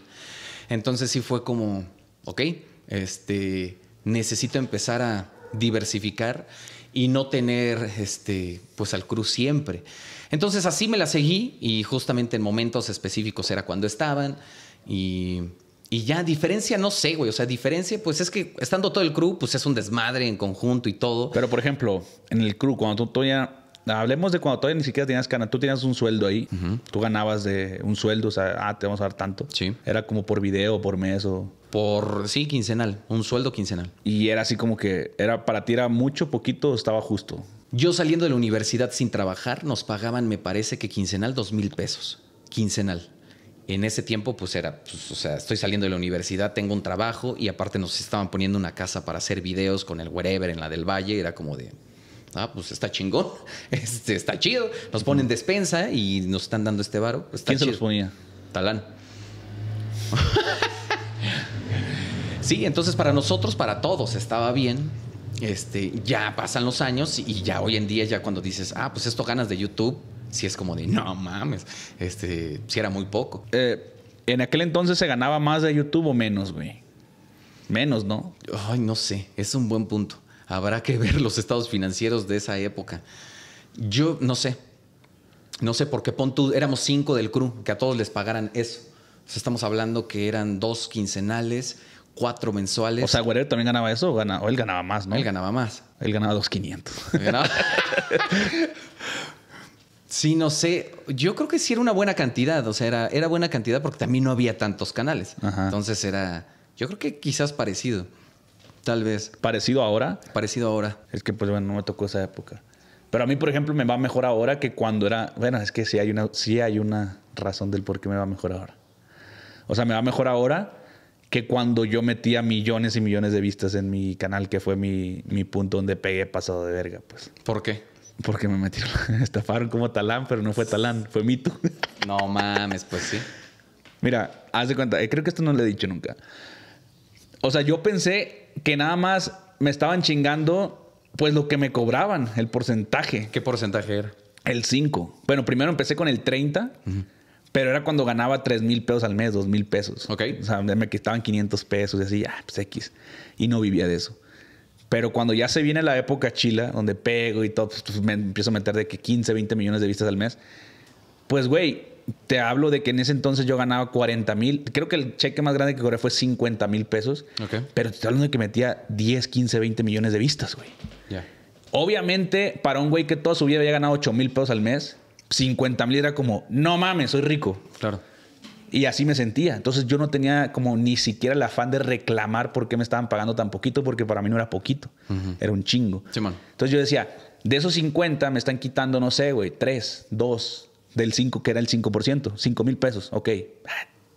Entonces sí fue como, ok, este, necesito empezar a diversificar y no tener este, pues al cruz siempre. Entonces así me la seguí y justamente en momentos específicos era cuando estaban y, ya diferencia no sé, güey, o sea, diferencia pues es que estando todo el crew pues es un desmadre en conjunto y todo. Pero por ejemplo, en el crew cuando tú, ya hablemos de cuando todavía ni siquiera tenías canal, tú tenías un sueldo ahí, tú ganabas de un sueldo, o sea, ah, te vamos a dar tanto. Sí. Era como por video, por mes o... Por, sí, quincenal, un sueldo quincenal. Y era así como que, era para ti era mucho, poquito, estaba justo. Yo saliendo de la universidad sin trabajar, nos pagaban, me parece que quincenal, dos mil pesos, quincenal. En ese tiempo, pues era, pues, o sea, estoy saliendo de la universidad, tengo un trabajo y aparte nos estaban poniendo una casa para hacer videos con el wherever en la del Valle, era como de, Ah, pues está chingón, *laughs* este, está chido. Nos ponen despensa y nos están dando este varo. ¿Quién se los ponía? Talán. *laughs* sí, entonces para nosotros, para todos, estaba bien. Este, ya pasan los años y ya hoy en día, ya cuando dices, ah, pues esto ganas de YouTube, Si es como de, no mames, este, si era muy poco. Eh, en aquel entonces se ganaba más de YouTube o menos, güey. Menos, ¿no? Ay, no sé, es un buen punto. Habrá que ver los estados financieros de esa época. Yo no sé, no sé por qué pon tú, éramos cinco del crew, que a todos les pagaran eso. Entonces estamos hablando que eran dos quincenales, cuatro mensuales. O sea, Guerrero también ganaba eso, o, él ganaba más, ¿no? Él ganaba más. Él ganaba dos quinientos. *laughs* sí, no sé. Yo creo que sí era una buena cantidad. O sea, era, buena cantidad porque también no había tantos canales. Entonces era, yo creo que quizás parecido. Tal vez. Parecido ahora. Parecido ahora. Es que, pues, bueno, no me tocó esa época. Pero a mí, por ejemplo, me va mejor ahora que cuando era. Bueno, es que sí hay una, hay una razón del por qué me va mejor ahora. O sea, me va mejor ahora que cuando yo metía millones y millones de vistas en mi canal, que fue mi, mi punto donde pegué pasado de verga, pues. ¿Por qué? Porque me metieron, *laughs* estafaron como talán, pero no fue talán, fue mito. No mames, pues sí. Mira, haz de cuenta, eh, creo que esto no lo he dicho nunca. O sea, yo pensé que nada más me estaban chingando pues lo que me cobraban, el porcentaje. ¿Qué porcentaje era? El 5. Bueno, primero empecé con el 30, pero era cuando ganaba 3 mil pesos al mes, 2 mil pesos. Ok. O sea, me quitaban 500 pesos y así, ah, pues X. Y no vivía de eso. Pero cuando ya se viene la época chila, donde pego y todo, pues, pues, me empiezo a meter de que 15, 20 millones de vistas al mes, pues güey, te hablo de que en ese entonces yo ganaba 40 mil. Creo que el cheque más grande que cobré fue 50 mil pesos. Pero te estoy hablando de que metía 10, 15, 20 millones de vistas, güey. Obviamente, para un güey que toda su vida había ganado 8 mil pesos al mes, 50 mil era como, no mames, soy rico. Claro. Y así me sentía. Entonces yo no tenía como ni siquiera el afán de reclamar por qué me estaban pagando tan poquito, porque para mí no era poquito, era un chingo. Entonces yo decía, de esos 50 me están quitando, no sé, güey, 3, 2, del 5, que era el 5%, 5 mil pesos, ok,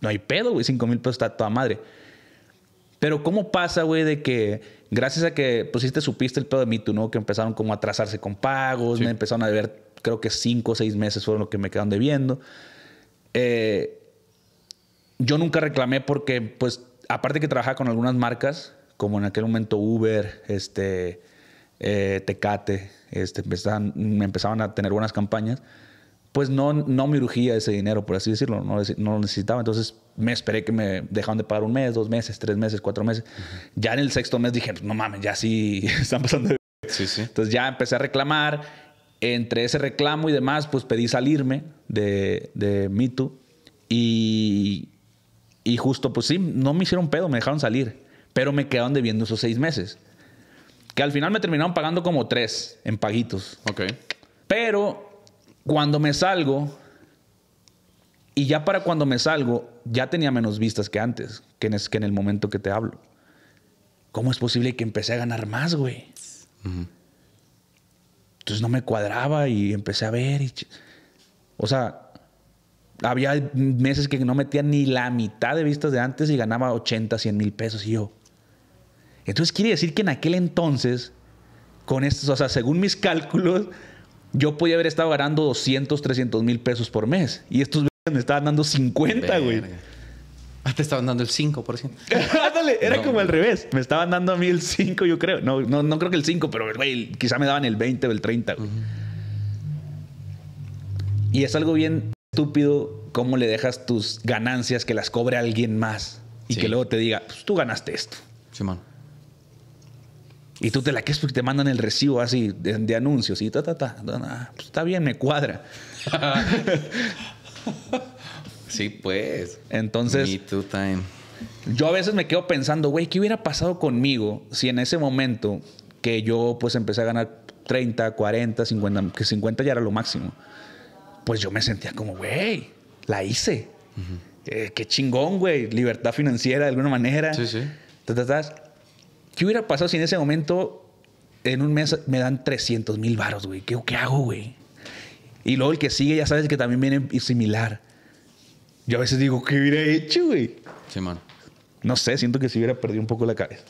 no hay pedo, güey, 5 mil pesos está toda madre. Pero ¿cómo pasa, güey, de que gracias a que pusiste supiste el pedo de tú ¿no? Que empezaron como a atrasarse con pagos, me empezaron a deber, creo que 5 o 6 meses fueron lo que me quedaron debiendo. Eh, yo nunca reclamé porque, pues, aparte que trabajaba con algunas marcas, como en aquel momento Uber, este, eh, Tecate, este, empezaban, empezaban a tener buenas campañas pues no, no me urgía ese dinero, por así decirlo, no, no lo necesitaba. Entonces me esperé que me dejaron de pagar un mes, dos meses, tres meses, cuatro meses. Ya en el sexto mes dije, no mames, ya sí *laughs* están pasando. De... Sí, sí. Entonces ya empecé a reclamar. Entre ese reclamo y demás, pues pedí salirme de, de Mitu. Y, y justo, pues sí, no me hicieron pedo, me dejaron salir. Pero me quedaron debiendo esos seis meses. Que al final me terminaron pagando como tres en paguitos. Ok. Pero cuando me salgo, y ya para cuando me salgo, ya tenía menos vistas que antes, que en, que en el momento que te hablo. ¿Cómo es posible que empecé a ganar más, güey? Entonces no me cuadraba y empecé a ver. o sea, había meses que no metía ni la mitad de vistas de antes y ganaba 80, 100 mil pesos y yo. Entonces quiere decir que en aquel entonces, con estos, o sea, según mis cálculos, yo podía haber estado ganando 200, 300 mil pesos por mes. Y estos me estaban dando 50, güey. Ah, te estaban dando el 5%. *laughs* Ándale, era como al revés. Me estaban dando a mí el 5, yo creo. No, creo que el 5, pero güey, quizá me daban el 20 o el 30. Güey. Y es algo bien estúpido cómo le dejas tus ganancias que las cobre alguien más y que luego te diga, pues tú ganaste esto. Sí, y tú te la quedas porque te mandan el recibo así de, anuncios y ta, ta, ta. Pues está bien, me cuadra. *laughs* sí, pues. Entonces. Yo a veces me quedo pensando, güey, ¿qué hubiera pasado conmigo si en ese momento que yo pues empecé a ganar 30, 40, 50, que 50 ya era lo máximo, pues yo me sentía como, güey, la hice. Eh, qué chingón, güey, libertad financiera de alguna manera. Sí, sí. ta, ¿Qué hubiera pasado si en ese momento, en un mes, me dan 300 mil varos, güey? ¿Qué, hago, güey? Y luego el que sigue, ya sabes que también viene similar. Yo a veces digo, ¿qué hubiera hecho, güey? Sí, man. No sé, siento que si hubiera perdido un poco la cabeza.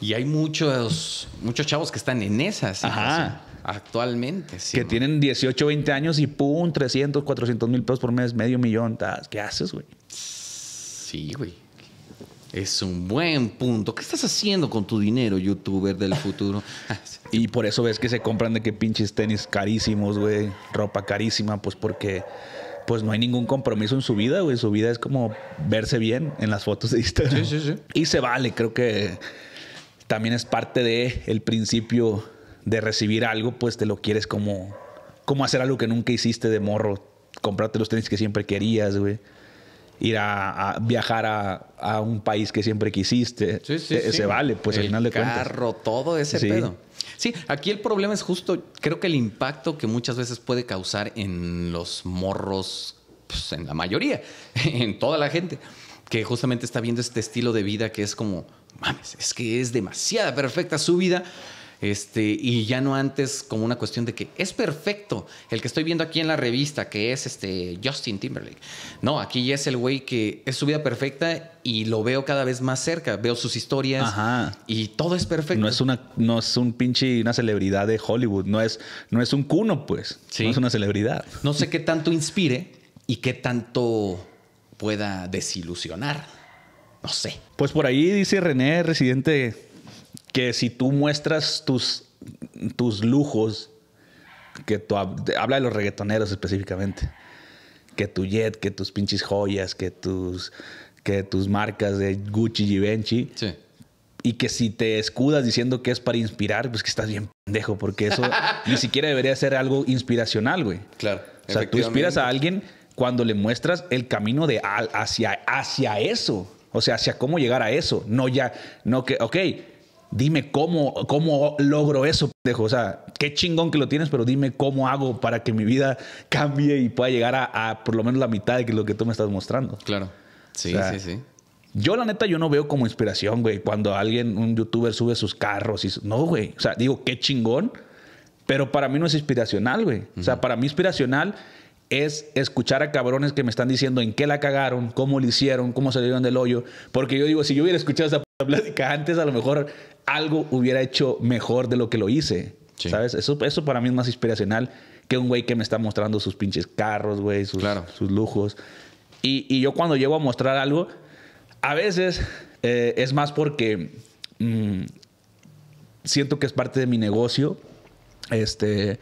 Y hay muchos, muchos chavos que están en esas. Ajá. Actualmente. Sí, que tienen 18, 20 años y pum, 300, 400 mil pesos por mes, medio millón. Ah, ¿Qué haces, güey? Sí, güey. Es un buen punto. ¿Qué estás haciendo con tu dinero, youtuber del *laughs* futuro? y por eso ves que se compran de que pinches tenis carísimos, güey, ropa carísima, pues porque pues no hay ningún compromiso en su vida, güey. Su vida es como verse bien en las fotos de Instagram. Sí, sí, sí. Y se vale, creo que también es parte de el principio de recibir algo, pues te lo quieres como, como hacer algo que nunca hiciste de morro. Comprarte los tenis que siempre querías, güey ir a, viajar a, un país que siempre quisiste. Eh, se, vale, pues al final de cuentas. carro, todo ese pedo. Sí, aquí el problema es justo, creo que el impacto que muchas veces puede causar en los morros, pues, en la mayoría, *laughs* en toda la gente, que justamente está viendo este estilo de vida que es como, mames, es que es demasiada perfecta su vida este, y ya no antes como una cuestión de que es perfecto el que estoy viendo aquí en la revista, que es este Justin Timberlake. No, aquí ya es el güey que es su vida perfecta y lo veo cada vez más cerca. Veo sus historias y todo es perfecto. No es una, no es un pinche una celebridad de Hollywood, no es, no es un cuno, pues. No es una celebridad. No sé qué tanto inspire y qué tanto pueda desilusionar. No sé. Pues por ahí dice René, residente que si tú muestras tus, tus lujos, que tú habla de los reggaetoneros específicamente, que tu jet, que tus pinches joyas, que tus, que tus marcas de Gucci y Givenchy, y que si te escudas diciendo que es para inspirar, pues que estás bien pendejo, porque eso *laughs* ni siquiera debería ser algo inspiracional, güey. Claro. O sea, tú inspiras a alguien cuando le muestras el camino de al, hacia, hacia eso. O sea, hacia cómo llegar a eso. No ya, no que, ok, dime cómo, cómo logro eso, pendejo. O sea, qué chingón que lo tienes, pero dime cómo hago para que mi vida cambie y pueda llegar a, por lo menos la mitad de lo que tú me estás mostrando. Claro. Sí, sí, sí. Yo, la neta, yo no veo como inspiración, güey, cuando alguien, un youtuber, sube sus carros y. No, güey. O sea, digo, qué chingón. Pero para mí no es inspiracional, güey. O sea, para mí inspiracional es escuchar a cabrones que me están diciendo en qué la cagaron, cómo lo hicieron, cómo salieron del hoyo. Porque yo digo, si yo hubiera escuchado esa *laughs* plática antes, a lo mejor algo hubiera hecho mejor de lo que lo hice. ¿Sabes? Eso, eso para mí es más inspiracional que un güey que me está mostrando sus pinches carros, güey, sus, lujos. Y, yo cuando llego a mostrar algo, a veces eh, es más porque mm, siento que es parte de mi negocio. Este,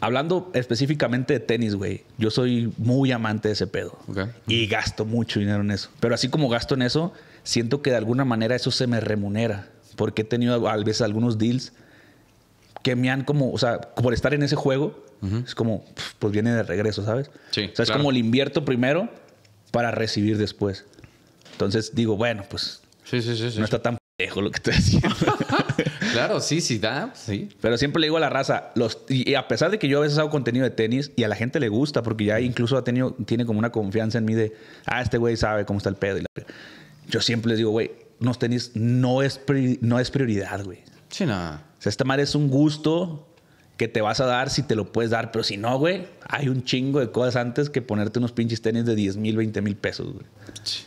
hablando específicamente de tenis, güey, yo soy muy amante de ese pedo. Y gasto mucho dinero en eso. Pero así como gasto en eso, siento que de alguna manera eso se me remunera porque he tenido a veces algunos deals que me han como, o sea, por estar en ese juego, es como, pues viene de regreso, ¿sabes? Sí, o sea, es como le invierto primero para recibir después. Entonces digo, bueno, pues sí, sí, sí, no está tan lejos lo que estoy *laughs* haciendo. *laughs* claro, sí, sí da, sí. Pero siempre le digo a la raza, los, y a pesar de que yo a veces hago contenido de tenis y a la gente le gusta, porque ya incluso ha tenido, tiene como una confianza en mí de, ah, este güey sabe cómo está el pedo. Y la, yo siempre les digo, güey, unos tenis no es, no es prioridad, güey. Sí, nada. O sea, esta madre es un gusto que te vas a dar si te lo puedes dar, pero si no, güey, hay un chingo de cosas antes que ponerte unos pinches tenis de 10 mil, 20 mil pesos, güey. Sí,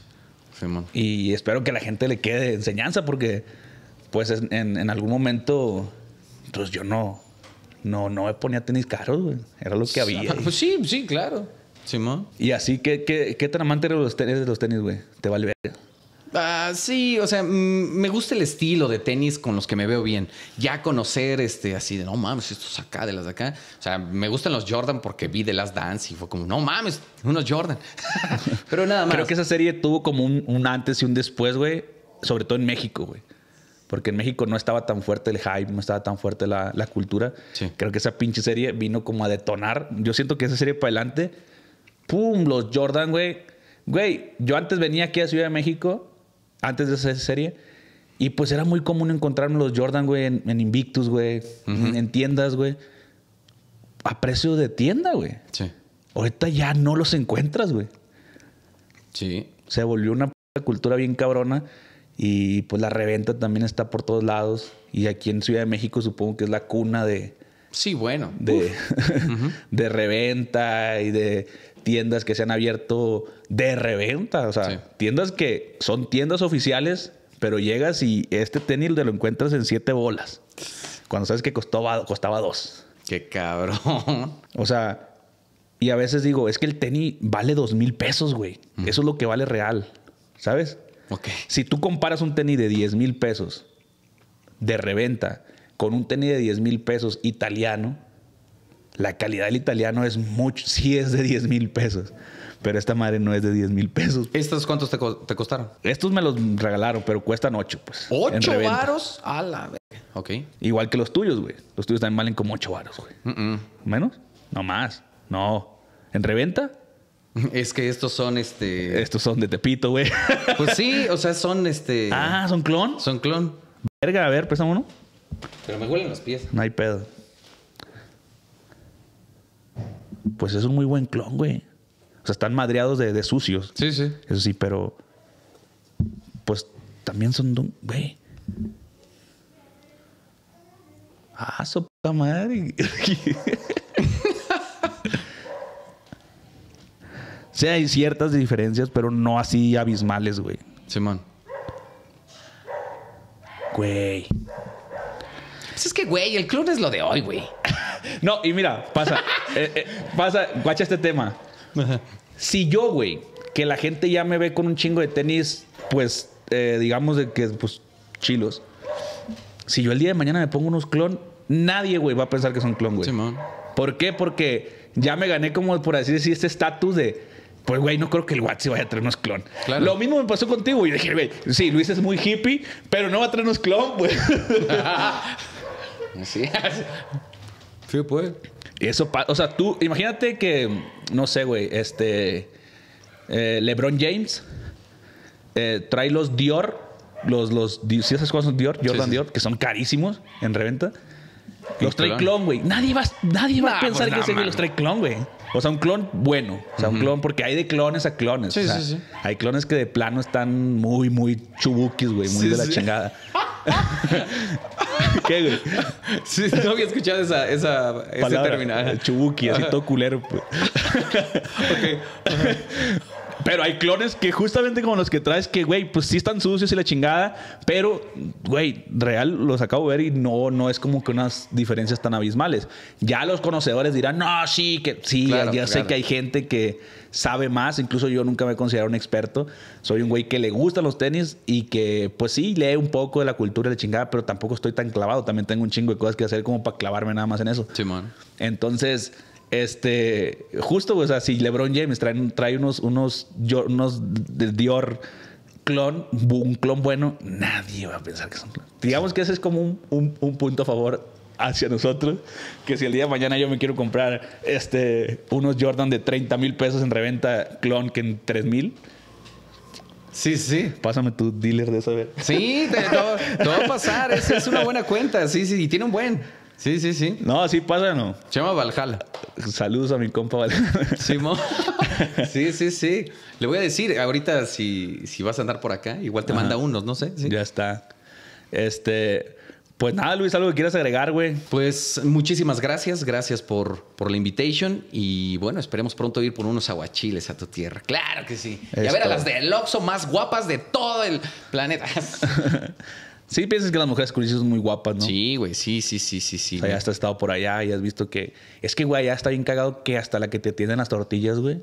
y espero que a la gente le quede enseñanza porque, pues, en, algún momento, pues yo no, no, no me ponía tenis caros, güey. Era lo que había. sí, pues sí, claro. Simón. Y así, ¿qué, qué, qué tan amante eres de los tenis, güey? Te vale Ah, sí, o sea, mm, me gusta el estilo de tenis con los que me veo bien. Ya conocer este así de no mames, estos acá de las de acá. O sea, me gustan los Jordan porque vi de las Dance y fue como, no mames, unos Jordan. *laughs* Pero nada más. Creo que esa serie tuvo como un, antes y un después, güey. Sobre todo en México, güey. Porque en México no estaba tan fuerte el hype, no estaba tan fuerte la, cultura. Creo que esa pinche serie vino como a detonar. Yo siento que esa serie para adelante, ¡pum! Los Jordan, güey. Güey, yo antes venía aquí a Ciudad de México antes de esa serie. Y pues era muy común encontrarnos los Jordan, güey, en, Invictus, güey, en tiendas, güey. A precio de tienda, güey. Sí. Ahorita ya no los encuentras, güey. Sí. Se volvió una cultura bien cabrona y pues la reventa también está por todos lados. Y aquí en Ciudad de México supongo que es la cuna de... Sí, bueno. De, *laughs* de reventa y de tiendas que se han abierto de reventa, o sea, tiendas que son tiendas oficiales, pero llegas y este tenis te lo encuentras en siete bolas, cuando sabes que costaba, costaba dos. Qué cabrón. O sea, y a veces digo, es que el tenis vale dos mil pesos, güey. Eso es lo que vale real, ¿sabes? Okay. Si tú comparas un tenis de diez mil pesos de reventa con un tenis de diez mil pesos italiano, la calidad del italiano es mucho, sí es de 10 mil pesos, pero esta madre no es de 10 mil pesos. ¿Estos cuántos te, costaron? Estos me los regalaron, pero cuestan 8, pues. ¿8 varos? A la Ok. Igual que los tuyos, güey. Los tuyos también valen como 8 varos, güey. ¿Menos? No más. No. ¿En reventa? *laughs* Es que estos son este. Estos son de Tepito, güey. *laughs* Pues sí, o sea, son este. Ah, son clon. Son clon. Verga, a ver, pesa uno. Pero me huelen los pies. No hay pedo. pues es un muy buen clon, güey. O sea, están madreados de, de sucios. Sí, sí. Eso sí, pero. Pues también son. güey. Ah, su puta madre. *laughs* sí, hay ciertas diferencias, pero no así abismales, güey. Simón. güey. Pues es que, güey, el clon es lo de hoy, güey. *laughs* No, y mira, pasa, *laughs* eh, eh, pasa, guacha este tema. Si yo, güey, que la gente ya me ve con un chingo de tenis, pues, eh, digamos de que, pues, chilos. Si yo el día de mañana me pongo unos clon, nadie, güey, va a pensar que son clon, güey. ¿Por qué? Porque ya me gané, como por así decir, este estatus de. Pues, güey, no creo que el Watsi vaya a traernos unos clon. Lo mismo me pasó contigo. Y dije, güey, sí, Luis es muy hippie, pero no va a traernos unos clon, güey. *laughs* *laughs* Sí. sí, pues. Eso, o sea, tú, imagínate que, no sé, güey, este. Eh, LeBron James eh, trae los Dior, los, los, si esas cosas son Dior, Jordan Dior, que son carísimos en reventa. Los trae clon, güey. Nadie va, nadie a pensar pues, que ese los trae clon, güey. O sea, un clon bueno. O sea, un clon, porque hay de clones a clones. hay clones que de plano están muy, muy chubuquis, güey, muy de la chingada. *laughs* *laughs* ¿Qué, güey? Sí, no había escuchado esa, esa, ese término. Eh, Chubuki, así todo culero. Pues. *laughs* ok. Pero hay clones que justamente como los que traes, que, güey, pues sí están sucios y la chingada, pero, güey, real, los acabo de ver y no, no es como que unas diferencias tan abismales. Ya los conocedores dirán, no, sí, que sí, ya, sé que hay gente que sabe más, incluso yo nunca me he considerado un experto, soy un güey que le gustan los tenis y que, pues sí, lee un poco de la cultura de la chingada, pero tampoco estoy tan clavado, también tengo un chingo de cosas que hacer como para clavarme nada más en eso. Sí, man. Entonces, este, justo, o sea, si LeBron James trae, unos, unos, de Dior clon, un clon bueno, nadie va a pensar que son clon. Digamos que ese es como un, punto a favor hacia nosotros, que si el día de mañana yo me quiero comprar este, unos Jordan de 30 mil pesos en reventa clon que en 3 mil. Sí, sí. Pásame tu dealer de saber. Sí, todo, va a pasar. Es, es una buena cuenta. Sí, sí. Y tiene un buen. Sí, sí, sí. No, sí, pasa, ¿no? Se llama Valhalla. Saludos a mi compa Valhalla. *laughs* Sí, sí, sí. Le voy a decir, ahorita si, si vas a andar por acá, igual te manda unos, no sé. Ya está. Este. Pues nada, Luis, algo que quieras agregar, güey. Pues muchísimas gracias, gracias por, por la invitation y bueno, esperemos pronto ir por unos aguachiles a tu tierra. Claro que sí. Y a ver a las del Oxo más guapas de todo el planeta. *laughs* Sí, piensas que las mujeres curiosas son muy guapas, ¿no? Sí, güey, sí, sí, sí, sí, sí. ya has estado por allá y has visto que. Es que, güey, ya está bien cagado que hasta la que te tienden las tortillas, güey.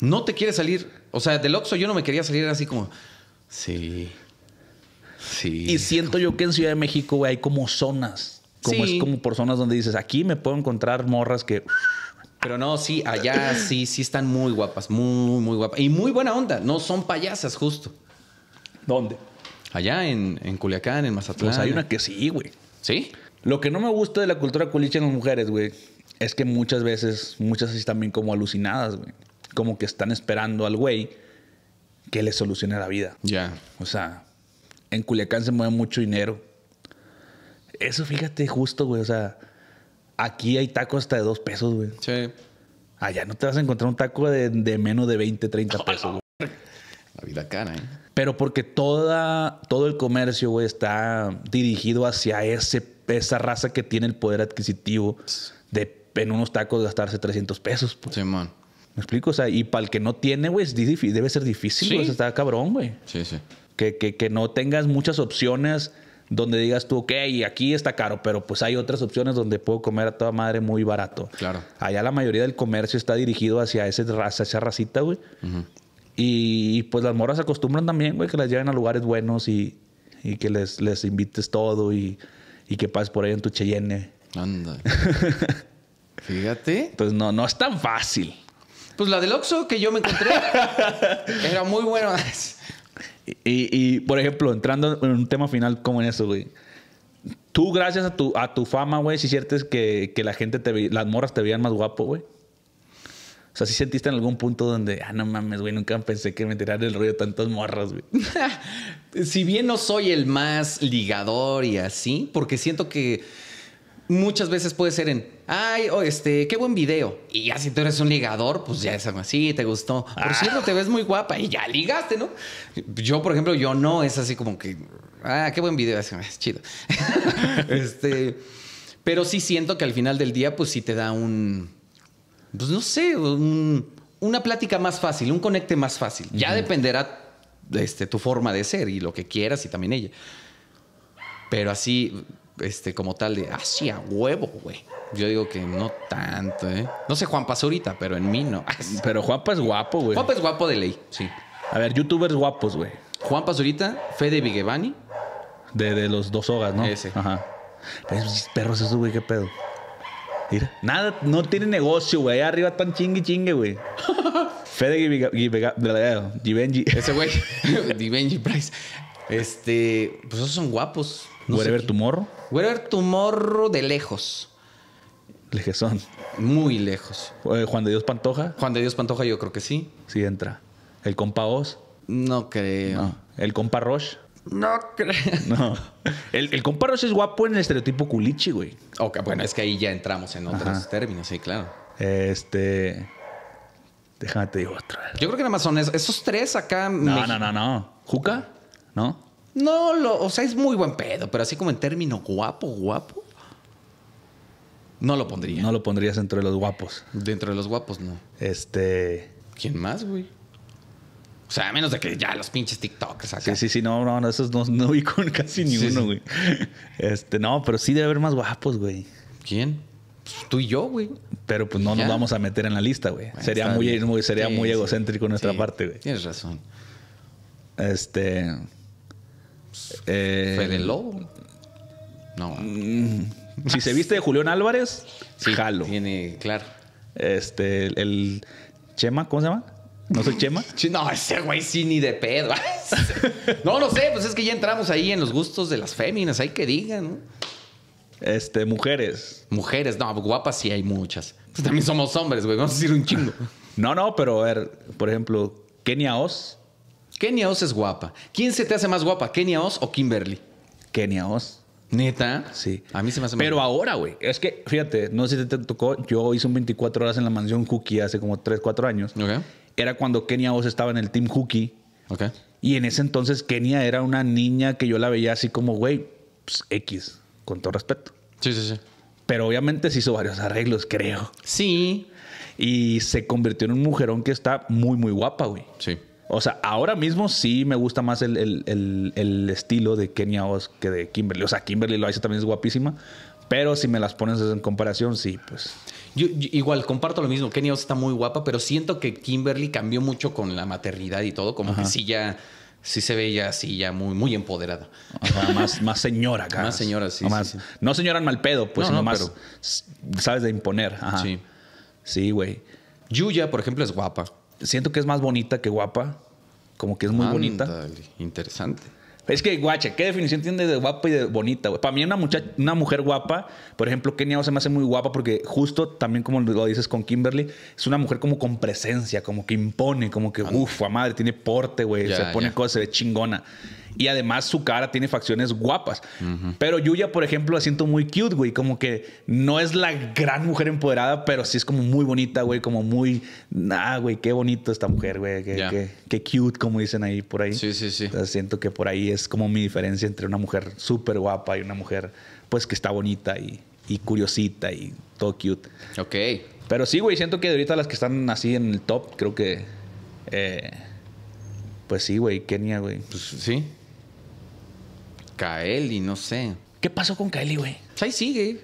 No te quiere salir. O sea, del Oxxo yo no me quería salir así como. Sí. Sí. Y siento yo que en Ciudad de México, güey, hay como zonas. Como es como por zonas donde dices, aquí me puedo encontrar morras que. Pero no, sí, allá sí, sí están muy guapas, muy, muy guapas. Y muy buena onda. No son payasas, justo. ¿Dónde? Allá en, Culiacán, en Mazatlán. hay una que sí, güey. ¿Sí? Lo que no me gusta de la cultura culiche en las mujeres, güey, es que muchas veces, muchas así bien como alucinadas, güey. Como que están esperando al güey que le solucione la vida. Ya. O sea, en Culiacán se mueve mucho dinero. Eso fíjate justo, güey. O sea, aquí hay tacos hasta de dos pesos, güey. Sí. Allá no te vas a encontrar un taco de, de menos de 20, 30 pesos, güey. La vida cara, ¿eh? Pero porque toda, todo el comercio, güey, está dirigido hacia ese, esa raza que tiene el poder adquisitivo de en unos tacos gastarse 300 pesos. Pues. Sí, man. ¿Me explico? O sea, y para el que no tiene, güey, debe ser difícil, sí. Está cabrón, güey. Sí, sí. Que, que, que no tengas muchas opciones donde digas tú, ok, aquí está caro, pero pues hay otras opciones donde puedo comer a toda madre muy barato. Claro. Allá la mayoría del comercio está dirigido hacia esa raza, esa racita, güey. Ajá. Y, pues las moras se acostumbran también, güey, que las lleven a lugares buenos y, que les, invites todo y, que pases por ahí en tu Cheyenne. Anda. *laughs* Fíjate. Pues no, no es tan fácil. Pues la del Oxxo que yo me encontré *laughs* era muy buena. Y, por ejemplo, entrando en un tema final como en eso, güey. Tú, gracias a tu, a tu fama, güey, si sientes que, la gente te las moras te veían más guapo, güey. O sea, si sentiste en algún punto donde, ah, no mames, güey, nunca pensé que me tirara el rollo tantos morros, güey. *laughs* si bien no soy el más ligador y así, porque siento que muchas veces puede ser en, ay, oh, este, qué buen video. Y ya si tú eres un ligador, pues ya es algo así, te gustó. Por ah. cierto, te ves muy guapa y ya ligaste, ¿no? Yo, por ejemplo, yo no, es así como que, ah, qué buen video, es chido. *laughs* este, pero sí siento que al final del día, pues sí te da un pues no sé, una plática más fácil, un conecte más fácil. Ya dependerá este, tu forma de ser y lo que quieras y también ella. Pero así, este, como tal de así ah, a huevo, güey. Yo digo que no tanto, ¿eh? No sé, Juan Pazurita pero en mí no. *laughs* pero Juanpa es guapo, güey. Juanpa es guapo de ley, sí. A ver, youtubers guapos, güey. Juan Pazurita, Fede Vigevani. De, de los dos hogas, ¿no? Ese. Ajá. Esos perros, esos, güey, qué pedo. Mira, nada, no tiene negocio, güey. Allá arriba están chingue chingue, güey. *laughs* Fede Benji Ese güey, *laughs* Givenji Price. Este, pues esos son guapos. No Vuelve a ver tu morro de lejos. son? Muy lejos. Eh, Juan de Dios Pantoja. Juan de Dios Pantoja, yo creo que sí. Sí, entra. El compa Oz. No creo. El compa Roche. No creo. *laughs* No. El, comparo es guapo en el estereotipo culichi, güey. Ok, bueno, es que ahí ya entramos en otros términos, sí, claro. Este. Déjame te digo otra vez. Yo creo que nada más son esos, tres acá. No, no, no, no. ¿Juca? ¿No? No, o sea, es muy buen pedo, pero así como en término guapo, guapo. No lo pondría. No lo pondrías dentro de los guapos. Dentro de los guapos, no. Este. ¿Quién más, güey? O sea, a menos de que ya los pinches TikToks acá. Sí, sí, sí, no, no, no esos no, no vi con *laughs* casi ninguno güey. Este, no, pero sí debe haber más guapos, güey. ¿Quién? Pues tú y yo, güey. Pero pues no nos vamos a meter en la lista, güey. sería muy, muy, sería muy egocéntrico nuestra parte, güey. Tienes razón. Este. Eh, Lobo. No. Mm, si se viste de Julián Álvarez, jalo. Tiene, claro. Este, el Chema, ¿cómo se llama? ¿No soy Chema? No, ese güey sí ni de pedo. *laughs* No, no sé, pues es que ya entramos ahí en los gustos de las féminas, hay que digan, ¿no? Este, mujeres. Mujeres, no, guapas sí hay muchas. Pues también somos hombres, güey, vamos a decir un chingo. No, no, pero a ver, por ejemplo, Kenia Oz. Kenia Oz es guapa. ¿Quién se te hace más guapa, Kenia Oz o Kimberly? Kenia Oz. Neta. Sí. A mí se me hace Pero ahora, güey. Es que, fíjate, no sé si te, tocó. Yo hice un 24 horas en la mansión Cookie hace como 3, 4 años era cuando Kenia Oz estaba en el Team Hookie. Y en ese entonces Kenia era una niña que yo la veía así como, güey, pues, X, con todo respeto. Sí, sí, sí. Pero obviamente se hizo varios arreglos, creo. Sí. Y se convirtió en un mujerón que está muy, muy guapa, güey. Sí. O sea, ahora mismo sí me gusta más el, estilo de Kenia Oz que de Kimberly. O sea, Kimberly lo hace también es guapísima, pero si me las pones en comparación, sí, pues. Yo, igual, comparto lo mismo. Kenny Oz está muy guapa, pero siento que Kimberly cambió mucho con la maternidad y todo. Como que sí ya... Sí se ve ya así, ya muy, muy empoderada. más, señora, cara. *laughs* Más señora, sí, No señora en mal pedo, pues, no, más... Sabes de imponer. Sí. Sí, güey. Yuya, por ejemplo, es guapa. Siento que es más bonita que guapa. Como que es muy bonita. Interesante. Es que, guache, ¿qué definición tiene de guapa y de bonita, Para mí, una, una mujer guapa, por ejemplo, Kenia se me hace muy guapa porque, justo también como lo dices con Kimberly, es una mujer como con presencia, como que impone, como que, uff, a madre, tiene porte, güey, se pone cosas, se ve chingona. Y además su cara tiene facciones guapas. Pero Yuya, por ejemplo, la siento muy cute, güey. Como que no es la gran mujer empoderada, pero sí es como muy bonita, güey. Como muy. Ah, güey, qué bonito esta mujer, güey. Qué, cute, como dicen ahí por ahí. Sí, sí, sí. siento que por ahí es como mi diferencia entre una mujer súper guapa y una mujer, pues, que está bonita y, curiosita y todo cute. Ok. Pero sí, güey, siento que ahorita las que están así en el top, creo que. Eh, pues sí, güey, Kenia, güey. Pues sí. Kaeli, no sé. ¿Qué pasó con Kaeli, güey? Pues ahí sigue.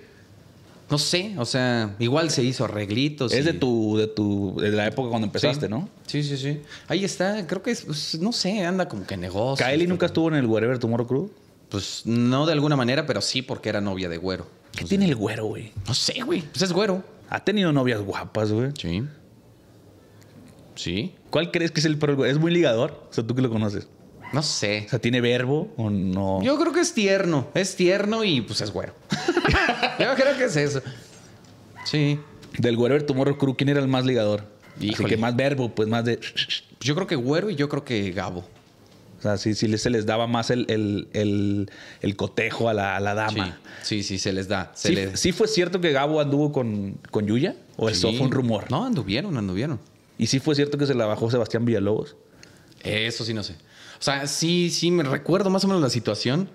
No sé, o sea, igual se hizo arreglitos. Es de tu, de tu, de la época cuando empezaste, ¿no? Sí, sí, sí. Ahí está, creo que es, pues, no sé, anda como que negocio. ¿Kaeli nunca estuvo en el Wherever Tomorrow Crew? Pues no de alguna manera, pero sí porque era novia de güero. ¿Qué tiene el güero, güey? No sé, güey. Pues es güero. Ha tenido novias guapas, güey. Sí. Sí. ¿Cuál crees que es el perro? ¿Es muy ligador? O sea, tú que lo conoces. No sé. O sea, ¿tiene verbo o no? Yo creo que es tierno. Es tierno y pues es güero. *laughs* Yo creo que es eso. Sí. Del güero del tumor crew, ¿quién era el más ligador? Híjole. Así que más verbo, pues más de. Yo creo que güero y yo creo que Gabo. O sea, sí, sí se les daba más el, cotejo a la, dama. Sí, sí, se les da. sí, fue cierto que Gabo anduvo con, con Yuya? ¿O eso fue un rumor? No, anduvieron, anduvieron. ¿Y sí fue cierto que se la bajó Sebastián Villalobos? Eso sí no sé. O sea, sí, sí, me recuerdo más o menos la situación,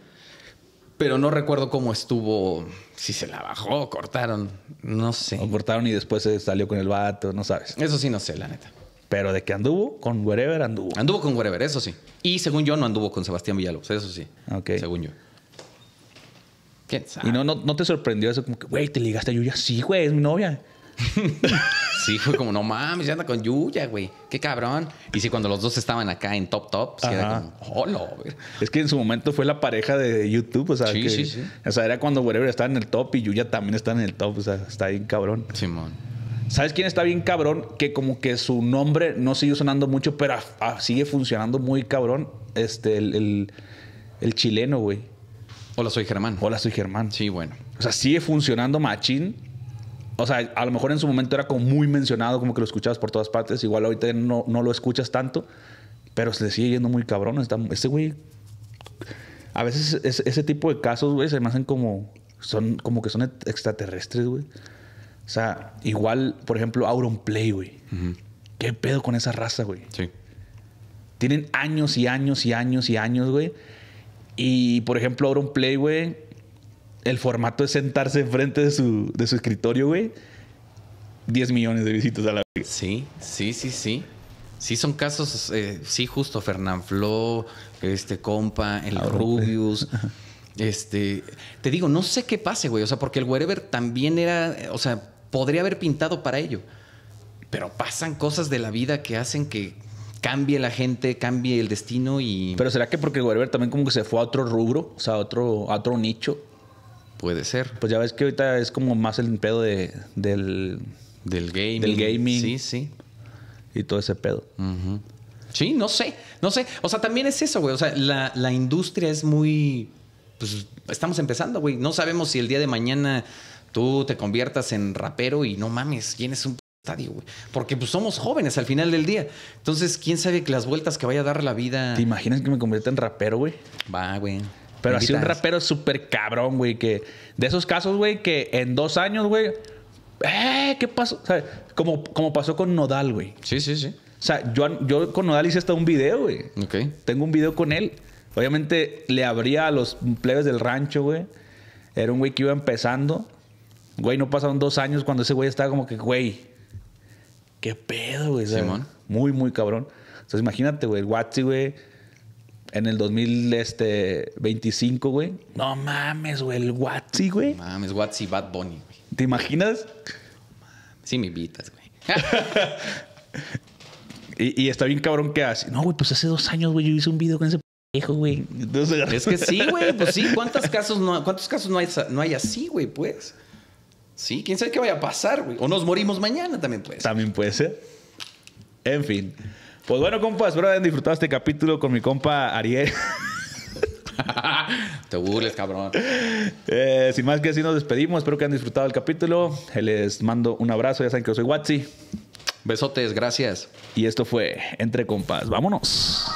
pero no recuerdo cómo estuvo, si se la bajó, cortaron, no sé. O cortaron y después se salió con el vato, no sabes. Eso sí, no sé, la neta. Pero de que anduvo con Wherever anduvo. Anduvo con Wherever, eso sí. Y según yo, no anduvo con Sebastián Villalobos, eso sí. Ok. Según yo. ¿Quién sabe? Y no, no, no te sorprendió eso, como que, güey, te ligaste a Yuya. Sí, güey, es mi novia. *laughs* sí, fue como, no mames, anda con Yuya, güey. Qué cabrón. Y si cuando los dos estaban acá en Top Top, sí pues, como, holo, güey. Es que en su momento fue la pareja de YouTube, o sea. Sí, sí, sí. O sea, era cuando Whatever estaba en el top y Yuya también está en el top, o sea, está bien cabrón. Simón. ¿Sabes quién está bien cabrón? Que como que su nombre no sigue sonando mucho, pero sigue funcionando muy cabrón. Este, el chileno, güey. Hola, soy Germán. Hola, soy Germán. Sí, bueno. O sea, sigue funcionando machín o sea, a lo mejor en su momento era como muy mencionado, como que lo escuchabas por todas partes. Igual ahorita no, lo escuchas tanto, pero se le sigue yendo muy cabrón. este güey. A veces ese tipo de casos, güey, se me hacen como. Son como que son extraterrestres, güey. O sea, igual, por ejemplo, Auron Play, güey. ¿Qué pedo con esa raza, güey? Sí. Tienen años y años y años y años, güey. Y, por ejemplo, Auron Play, güey, el formato es sentarse enfrente de su, de su escritorio, güey. 10 millones de visitas a la vez. Sí, sí, sí, sí. Sí, son casos, eh, sí, justo, Fernán Flo, este compa, el Rubius. *laughs* Este, te digo, no sé qué pase, güey. O sea, porque el Wherever también era, o sea, podría haber pintado para ello. Pero pasan cosas de la vida que hacen que cambie la gente, cambie el destino y. Pero será que porque el Wherever también como que se fue a otro rubro, o sea, a otro, a otro nicho. Puede ser. Pues ya ves que ahorita es como más el pedo de, del, del gaming. Del gaming. Sí, sí. Y todo ese pedo. Sí, no sé. No sé. O sea, también es eso, güey. O sea, la, industria es muy. Pues estamos empezando, güey. No sabemos si el día de mañana tú te conviertas en rapero y no mames, tienes un estadio, güey. Porque pues somos jóvenes al final del día. Entonces, quién sabe que las vueltas que vaya a dar la vida. ¿Te imaginas que me convierta en rapero, güey? Va, güey. Pero así un rapero súper cabrón, güey, que de esos casos, güey, que en dos años, güey, eh, ¿qué pasó? como, como pasó con Nodal, güey. Sí, sí, sí. O sea, yo, con Nodal hice hasta un video, güey. Ok. Tengo un video con él. Obviamente le abría a los plebes del rancho, güey. Era un güey que iba empezando. Güey, no pasaron dos años cuando ese güey estaba como que, güey, qué pedo, güey. Muy, muy cabrón. Entonces imagínate, güey, el Watsi, güey en el 2025, este, güey. No mames, güey, el Watsi, güey. mames, Watsi Bad Bunny, güey. ¿Te imaginas? Sí, me invitas, güey. *laughs* y, está bien cabrón que hace. No, güey, pues hace dos años, güey, yo hice un video con ese pendejo, güey. Entonces... Es que *laughs* sí, güey, pues sí. ¿Cuántos casos no, cuántos casos no, hay, no hay así, güey, pues? Sí, quién sabe qué vaya a pasar, güey. O nos morimos mañana también, pues. También puede ser. En fin. Pues bueno, compas, espero hayan disfrutado este capítulo con mi compa Ariel. *laughs* Te burles, cabrón. Eh, sin más que así nos despedimos. Espero que hayan disfrutado el capítulo. Eh, les mando un abrazo. Ya saben que yo soy Watsi. Besotes, gracias. Y esto fue Entre Compas. Vámonos.